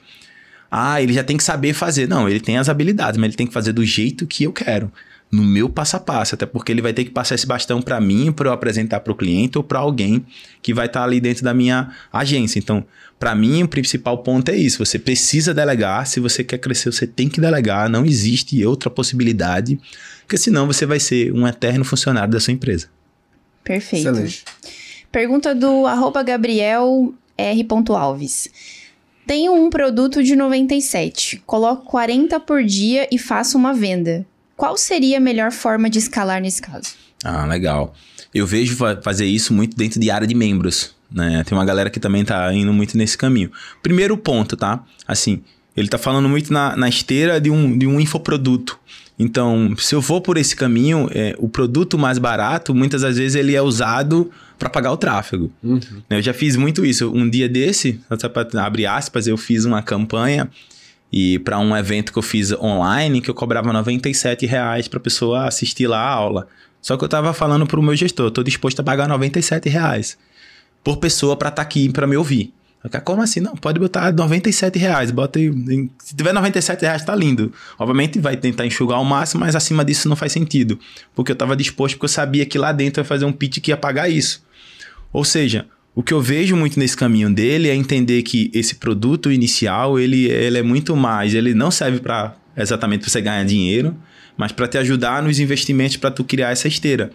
Ah, ele já tem que saber fazer. Não, ele tem as habilidades, mas ele tem que fazer do jeito que eu quero no meu passo a passo, até porque ele vai ter que passar esse bastão para mim, para eu apresentar para o cliente ou para alguém que vai estar tá ali dentro da minha agência. Então, para mim, o principal ponto é isso: você precisa delegar. Se você quer crescer, você tem que delegar. Não existe outra possibilidade, porque senão você vai ser um eterno funcionário da sua empresa. Perfeito. Excelente. Pergunta do arroba Gabriel R. Alves. Tenho um produto de 97. Coloco 40 por dia e faço uma venda. Qual seria a melhor forma de escalar nesse caso? Ah, legal. Eu vejo fazer isso muito dentro de área de membros. Né? Tem uma galera que também está indo muito nesse caminho. Primeiro ponto, tá? Assim, ele está falando muito na, na esteira de um, de um infoproduto. Então, se eu vou por esse caminho, é, o produto mais barato, muitas das vezes ele é usado para pagar o tráfego. Uhum. Eu já fiz muito isso. Um dia desse, abre aspas, eu fiz uma campanha e para um evento que eu fiz online, que eu cobrava 97 reais para pessoa assistir lá a aula. Só que eu estava falando para o meu gestor, estou disposto a pagar 97 reais por pessoa para estar tá aqui para me ouvir. Como assim? Não, pode botar 97 reais, bota se tiver 97 reais tá lindo. Obviamente vai tentar enxugar ao máximo, mas acima disso não faz sentido, porque eu estava disposto, porque eu sabia que lá dentro ia fazer um pitch que ia pagar isso. Ou seja, o que eu vejo muito nesse caminho dele é entender que esse produto inicial, ele, ele é muito mais, ele não serve para exatamente você ganhar dinheiro, mas para te ajudar nos investimentos para tu criar essa esteira.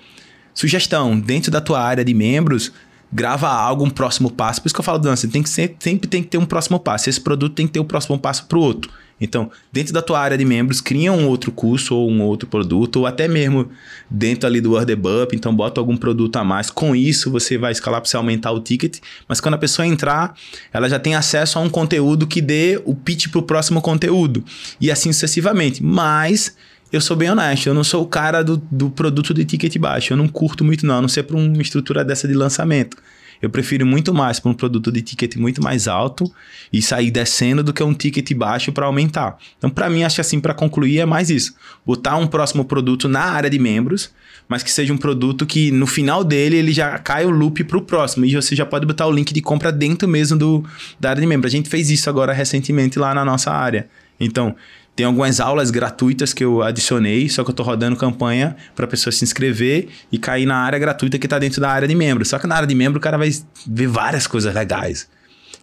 Sugestão, dentro da tua área de membros, grava algo, um próximo passo. Por isso que eu falo, dança, tem que ser, sempre tem que ter um próximo passo. Esse produto tem que ter um próximo passo para o outro. Então, dentro da tua área de membros, cria um outro curso ou um outro produto, ou até mesmo dentro ali do order bump, então bota algum produto a mais. Com isso, você vai escalar para você aumentar o ticket, mas quando a pessoa entrar, ela já tem acesso a um conteúdo que dê o pitch para o próximo conteúdo, e assim sucessivamente. Mas eu sou bem honesto, eu não sou o cara do, do produto de ticket baixo, eu não curto muito não, a não ser para uma estrutura dessa de lançamento eu prefiro muito mais para um produto de ticket muito mais alto e sair descendo do que um ticket baixo para aumentar. Então, para mim, acho que assim, para concluir, é mais isso. Botar um próximo produto na área de membros, mas que seja um produto que no final dele ele já cai o loop para o próximo e você já pode botar o link de compra dentro mesmo do, da área de membro. A gente fez isso agora recentemente lá na nossa área. Então, tem algumas aulas gratuitas que eu adicionei, só que eu tô rodando campanha para pessoa se inscrever e cair na área gratuita que tá dentro da área de membro. Só que na área de membro o cara vai ver várias coisas legais.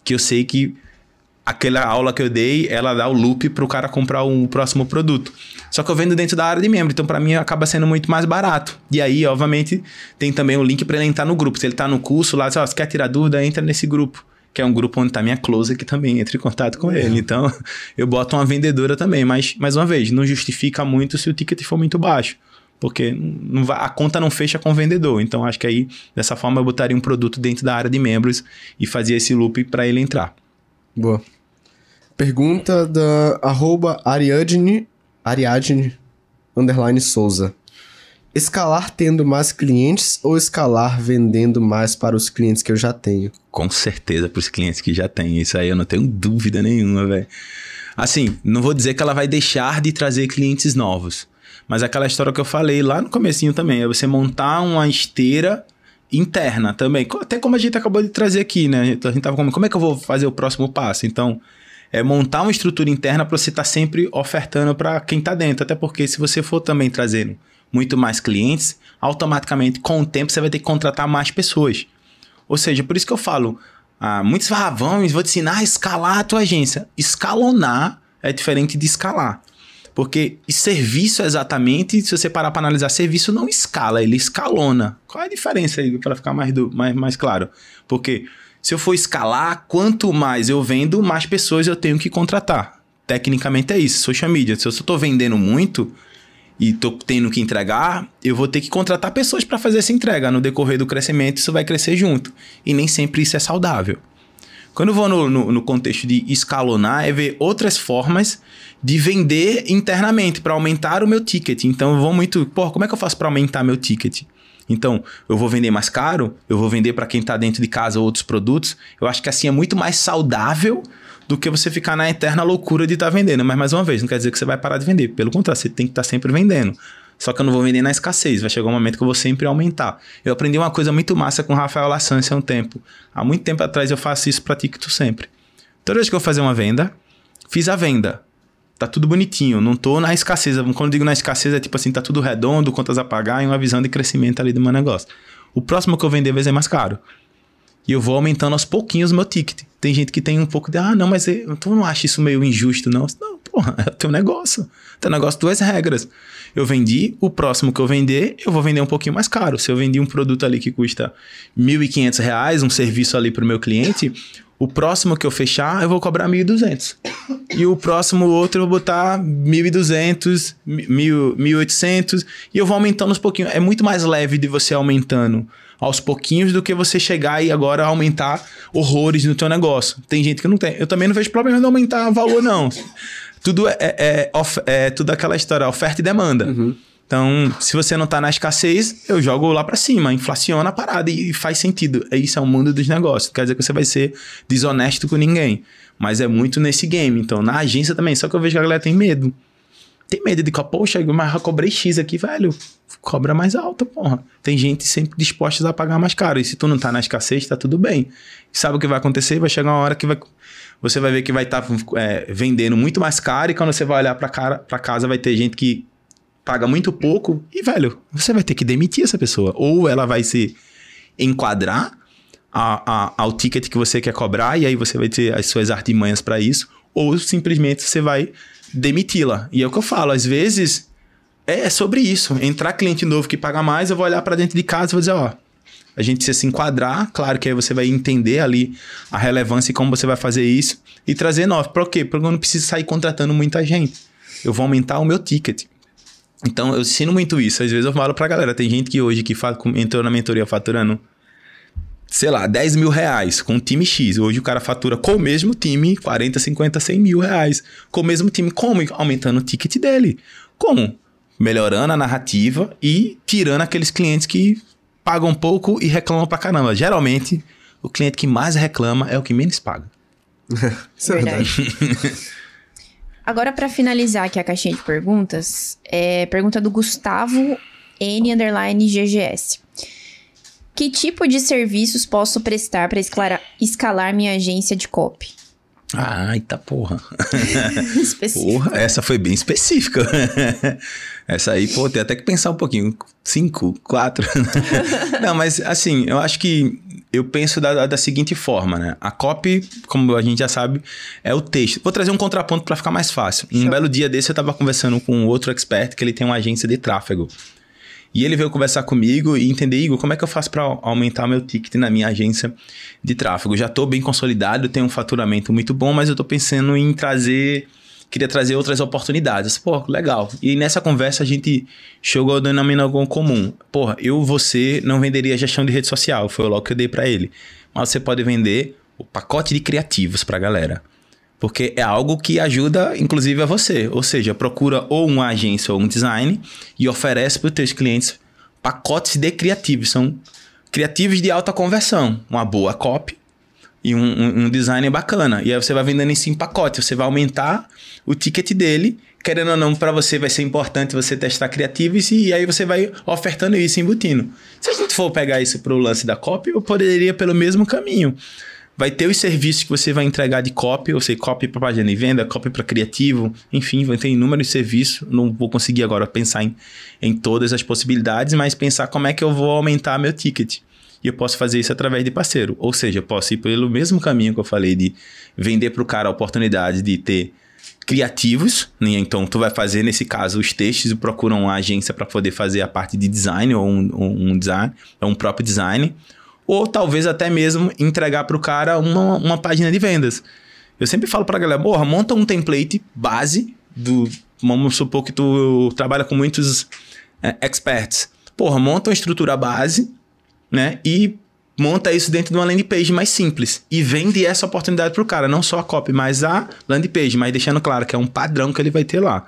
Que eu sei que aquela aula que eu dei, ela dá o loop pro cara comprar o um próximo produto. Só que eu vendo dentro da área de membro, então para mim acaba sendo muito mais barato. E aí, obviamente, tem também o link para ele entrar no grupo. Se ele tá no curso lá, se, ó, quer tirar dúvida, entra nesse grupo que é um grupo onde tá minha close que também entra em contato com é. ele. Então, eu boto uma vendedora também, mas mais uma vez, não justifica muito se o ticket for muito baixo, porque não vai, a conta não fecha com o vendedor. Então, acho que aí dessa forma eu botaria um produto dentro da área de membros e fazia esse loop para ele entrar. Boa. Pergunta da arroba Ariadne, Ariadne underline Souza. Escalar tendo mais clientes ou escalar vendendo mais para os clientes que eu já tenho? Com certeza para os clientes que já têm. Isso aí eu não tenho dúvida nenhuma, velho. Assim, não vou dizer que ela vai deixar de trazer clientes novos. Mas aquela história que eu falei lá no comecinho também, é você montar uma esteira interna também. Até como a gente acabou de trazer aqui, né? A gente tava como, como é que eu vou fazer o próximo passo? Então, é montar uma estrutura interna para você estar tá sempre ofertando para quem está dentro. Até porque se você for também trazendo muito mais clientes, automaticamente com o tempo você vai ter que contratar mais pessoas. Ou seja, por isso que eu falo, ah, muitos ravões, ah, vou te ensinar a escalar a tua agência. Escalonar é diferente de escalar. Porque serviço é exatamente, se você parar para analisar, serviço não escala, ele escalona. Qual é a diferença aí para ficar mais, do, mais, mais claro? Porque se eu for escalar, quanto mais eu vendo, mais pessoas eu tenho que contratar. Tecnicamente é isso, social media. Se eu estou vendendo muito, e tô tendo que entregar, eu vou ter que contratar pessoas para fazer essa entrega. No decorrer do crescimento, isso vai crescer junto. E nem sempre isso é saudável. Quando eu vou no, no, no contexto de escalonar, é ver outras formas de vender internamente para aumentar o meu ticket. Então eu vou muito, pô, como é que eu faço para aumentar meu ticket? Então, eu vou vender mais caro, eu vou vender para quem está dentro de casa outros produtos. Eu acho que assim é muito mais saudável do que você ficar na eterna loucura de estar tá vendendo. Mas mais uma vez, não quer dizer que você vai parar de vender. Pelo contrário, você tem que estar tá sempre vendendo. Só que eu não vou vender na escassez, vai chegar um momento que eu vou sempre aumentar. Eu aprendi uma coisa muito massa com o Rafael Lassance há um tempo. Há muito tempo atrás eu faço isso, pratico TikTok sempre. Toda vez que eu vou fazer uma venda, fiz a venda. Tá tudo bonitinho, não tô na escassez. Quando digo na escassez, é tipo assim, tá tudo redondo, contas a pagar e uma visão de crescimento ali do meu negócio. O próximo que eu vender vai ser mais caro. E eu vou aumentando aos pouquinhos o meu ticket. Tem gente que tem um pouco de, ah, não, mas eu, eh, tu não acha isso meio injusto, não? Não, porra, é teu negócio. Teu negócio, duas regras. Eu vendi, o próximo que eu vender, eu vou vender um pouquinho mais caro. Se eu vendi um produto ali que custa R$ 1.500, um serviço ali para o meu cliente, o próximo que eu fechar, eu vou cobrar 1.200. E o próximo outro eu vou botar 1.200, 1.800 e eu vou aumentando uns pouquinho. É muito mais leve de você aumentando aos pouquinhos do que você chegar e agora aumentar horrores no teu negócio. Tem gente que não tem. Eu também não vejo problema em aumentar valor, não. tudo é, é, é, é tudo aquela história, oferta e demanda. Uhum. Então, se você não está na escassez, eu jogo lá para cima, inflaciona a parada e, e faz sentido. É isso é o mundo dos negócios. Quer dizer que você vai ser desonesto com ninguém. Mas é muito nesse game. Então, na agência também. Só que eu vejo que a galera tem medo tem medo de, poxa, mas eu cobrei X aqui, velho. Cobra mais alta, porra. Tem gente sempre disposta a pagar mais caro. E se tu não tá na escassez, tá tudo bem. Sabe o que vai acontecer? Vai chegar uma hora que vai, você vai ver que vai estar tá, é, vendendo muito mais caro. E quando você vai olhar pra, cara, pra casa, vai ter gente que paga muito pouco. E, velho, você vai ter que demitir essa pessoa. Ou ela vai se enquadrar a, a, ao ticket que você quer cobrar. E aí você vai ter as suas artimanhas para isso. Ou simplesmente você vai demiti-la. E é o que eu falo, às vezes é sobre isso. Entrar cliente novo que paga mais, eu vou olhar para dentro de casa e vou dizer, ó, a gente precisa se enquadrar, claro que aí você vai entender ali a relevância e como você vai fazer isso e trazer novo. Por quê? Porque eu não preciso sair contratando muita gente. Eu vou aumentar o meu ticket. Então, eu ensino muito isso. Às vezes eu falo pra galera, tem gente que hoje que fala, entrou na mentoria faturando sei lá, 10 mil reais com o time X. Hoje o cara fatura com o mesmo time 40, 50, 100 mil reais. Com o mesmo time, como? Aumentando o ticket dele. Como? Melhorando a narrativa e tirando aqueles clientes que pagam pouco e reclamam pra caramba. Geralmente, o cliente que mais reclama é o que menos paga. Isso é verdade. Agora, para finalizar aqui a caixinha de perguntas, é pergunta do Gustavo N underline GGS. Que tipo de serviços posso prestar para escalar minha agência de copy? Ah, eita tá porra. porra, essa foi bem específica. essa aí, pô, tem até que pensar um pouquinho. Cinco, quatro. Não, mas assim, eu acho que eu penso da, da seguinte forma, né? A copy, como a gente já sabe, é o texto. Vou trazer um contraponto para ficar mais fácil. Um Show. belo dia desse eu estava conversando com outro expert que ele tem uma agência de tráfego. E ele veio conversar comigo e entender, Igor, como é que eu faço para aumentar meu ticket na minha agência de tráfego? Já estou bem consolidado, tenho um faturamento muito bom, mas eu estou pensando em trazer, queria trazer outras oportunidades. Pô, legal. E nessa conversa a gente chegou ao denominador comum. Porra, eu, você não venderia gestão de rede social, foi logo que eu dei para ele. Mas você pode vender o pacote de criativos para a galera porque é algo que ajuda, inclusive, a você. Ou seja, procura ou uma agência ou um design e oferece para os teus clientes pacotes de criativos. São criativos de alta conversão, uma boa copy e um, um, design bacana. E aí você vai vendendo isso em pacote, você vai aumentar o ticket dele. Querendo ou não, para você vai ser importante você testar criativos e, e aí você vai ofertando isso, embutindo. Se a gente for pegar isso para o lance da copy, eu poderia pelo mesmo caminho vai ter os serviços que você vai entregar de copy, ou seja, copy para página de venda, copy para criativo, enfim, vai ter inúmeros serviços. Não vou conseguir agora pensar em, em todas as possibilidades, mas pensar como é que eu vou aumentar meu ticket. E eu posso fazer isso através de parceiro. Ou seja, eu posso ir pelo mesmo caminho que eu falei de vender para o cara a oportunidade de ter criativos, né? então tu vai fazer nesse caso os textos e procura uma agência para poder fazer a parte de design ou um, um, design design, é um próprio design, ou talvez até mesmo entregar para o cara uma, uma página de vendas. Eu sempre falo para a galera, porra, monta um template base do, vamos supor que tu trabalha com muitos é, experts. Porra, monta uma estrutura base, né? E monta isso dentro de uma landing page mais simples e vende essa oportunidade para o cara, não só a copy, mas a landing page, mas deixando claro que é um padrão que ele vai ter lá.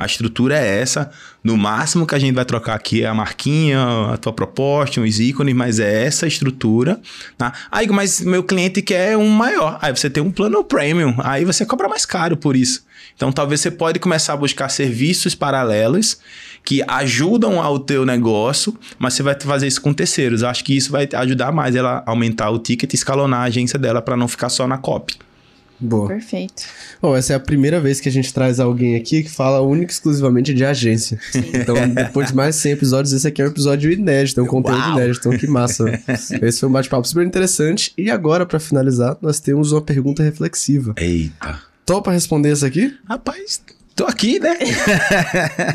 A estrutura é essa. No máximo que a gente vai trocar aqui é a marquinha, a tua proposta, uns ícones, mas é essa estrutura. Tá? Aí, mas meu cliente quer um maior. Aí você tem um plano premium. Aí você cobra mais caro por isso. Então, talvez você pode começar a buscar serviços paralelos que ajudam ao teu negócio, mas você vai fazer isso com terceiros. acho que isso vai ajudar mais ela a aumentar o ticket e escalonar a agência dela para não ficar só na copy. Boa. Perfeito. Bom, essa é a primeira vez que a gente traz alguém aqui que fala única e exclusivamente de agência. Então, depois de mais 100 episódios, esse aqui é um episódio inédito, é um conteúdo Uau. inédito. Então, que massa. Esse foi um bate-papo super interessante. E agora, para finalizar, nós temos uma pergunta reflexiva. Eita. Topa responder essa aqui? Rapaz, Tô aqui, né?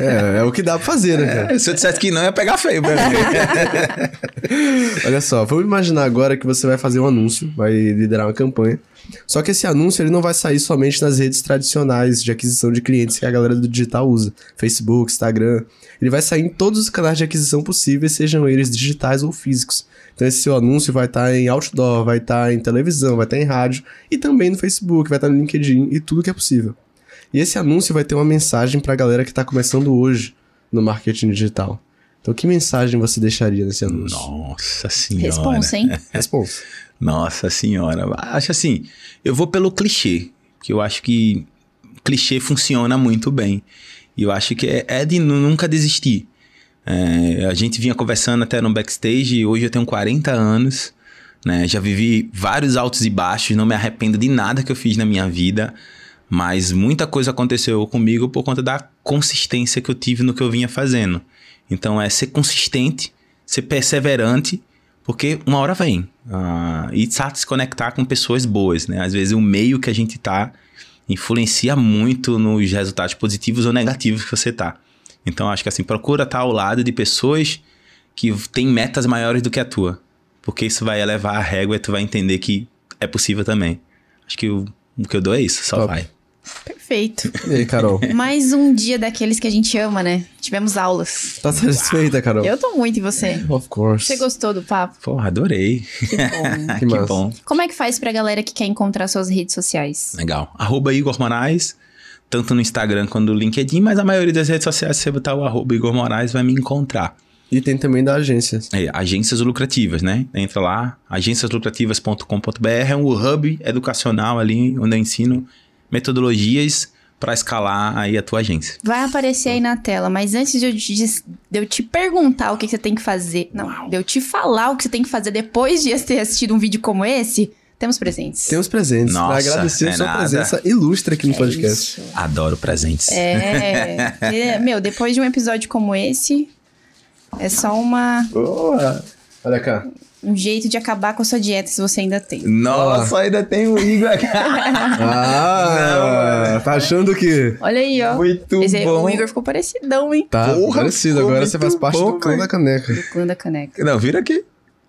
é, é, o que dá pra fazer, né, cara? É, se eu dissesse que não, ia pegar feio, meu Olha só, vamos imaginar agora que você vai fazer um anúncio, vai liderar uma campanha. Só que esse anúncio ele não vai sair somente nas redes tradicionais de aquisição de clientes que a galera do digital usa, Facebook, Instagram. Ele vai sair em todos os canais de aquisição possíveis, sejam eles digitais ou físicos. Então esse seu anúncio vai estar tá em outdoor, vai estar tá em televisão, vai estar tá em rádio e também no Facebook, vai estar tá no LinkedIn e tudo que é possível. E esse anúncio vai ter uma mensagem para a galera que está começando hoje no marketing digital. Então, que mensagem você deixaria nesse anúncio? Nossa senhora. Responsa, hein? Responsa. Nossa senhora. Acho assim, eu vou pelo clichê, que eu acho que clichê funciona muito bem. E eu acho que é, é de nunca desistir. É, a gente vinha conversando até no backstage, hoje eu tenho 40 anos, né? Já vivi vários altos e baixos, não me arrependo de nada que eu fiz na minha vida. Mas muita coisa aconteceu comigo por conta da consistência que eu tive no que eu vinha fazendo. Então é ser consistente, ser perseverante, porque uma hora vem. Uh, e sabe, se conectar com pessoas boas, né? Às vezes o meio que a gente tá influencia muito nos resultados positivos ou negativos que você tá. Então acho que assim, procura estar tá ao lado de pessoas que têm metas maiores do que a tua. Porque isso vai elevar a régua e tu vai entender que é possível também. Acho que o, o que eu dou é isso, só Top. vai. Perfeito. E aí, Carol? Mais um dia daqueles que a gente ama, né? Tivemos aulas. Tá satisfeita, Carol? Eu tô muito, e você? Of course. Você gostou do papo? Pô, adorei. Que bom. que, que bom. Como é que faz pra galera que quer encontrar suas redes sociais? Legal. Arroba Igor Moraes tanto no Instagram quanto no LinkedIn, mas a maioria das redes sociais, se você botar o arroba Igor Moraes, vai me encontrar. E tem também da agência. É, agências lucrativas, né? Entra lá, agenciaslucrativas.com.br, é um hub educacional ali onde eu ensino metodologias para escalar aí a tua agência. Vai aparecer aí na tela, mas antes de eu te, de eu te perguntar o que, que, você tem que fazer, não, Uau. de eu te falar o que você tem que fazer depois de ter assistido um vídeo como esse, temos presentes. Temos presentes. Nossa, pra agradecer é a sua nada. presença ilustre aqui no é podcast. Isso. Adoro presentes. É, é, é, Meu, depois de um episódio como esse, é só uma. Boa! Olha cá um jeito de acabar com a sua dieta se você ainda tem. Nossa, ainda tem o Igor aqui. ah, Não, tá achando que. Olha aí, ó. Muito Esse bom. Aí, o Igor ficou parecidão, hein? Tá, Porra, parecido. Agora você faz parte bom, do clã da caneca. Do clã da caneca. Não, vira aqui.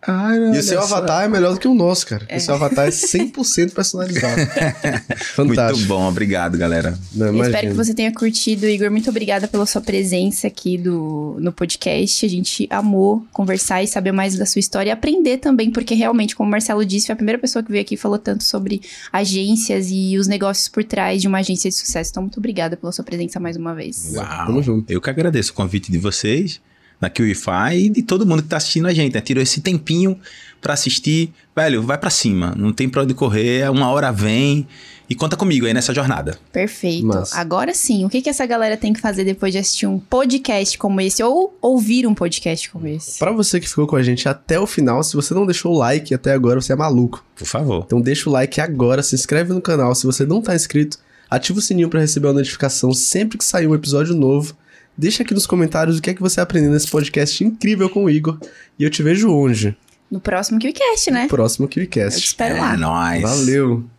Cara, e o seu avatar é melhor do que o nosso, cara. É. O seu avatar é 100% personalizado. Fantástico. Muito bom, obrigado, galera. Não, espero que você tenha curtido, Igor. Muito obrigada pela sua presença aqui do, no podcast. A gente amou conversar e saber mais da sua história e aprender também, porque realmente, como o Marcelo disse, foi a primeira pessoa que veio aqui e falou tanto sobre agências e os negócios por trás de uma agência de sucesso. Então, muito obrigada pela sua presença mais uma vez. Uau. Tamo junto. Eu que agradeço o convite de vocês na QIFI e de todo mundo que está assistindo a gente, né? Tirou esse tempinho para assistir. Velho, vai para cima, não tem para onde correr, uma hora vem e conta comigo aí nessa jornada. Perfeito. Mas... Agora sim, o que, que essa galera tem que fazer depois de assistir um podcast como esse ou ouvir um podcast como esse? Para você que ficou com a gente até o final, se você não deixou o like até agora, você é maluco. Por favor. Então deixa o like agora, se inscreve no canal se você não tá inscrito, ativa o sininho para receber a notificação sempre que sair um episódio novo Deixa aqui nos comentários o que é que você aprendeu nesse podcast incrível com o Igor. E eu te vejo onde? No próximo QCast, né? No próximo QCast. Eu te espero é lá. É nóis. Valeu.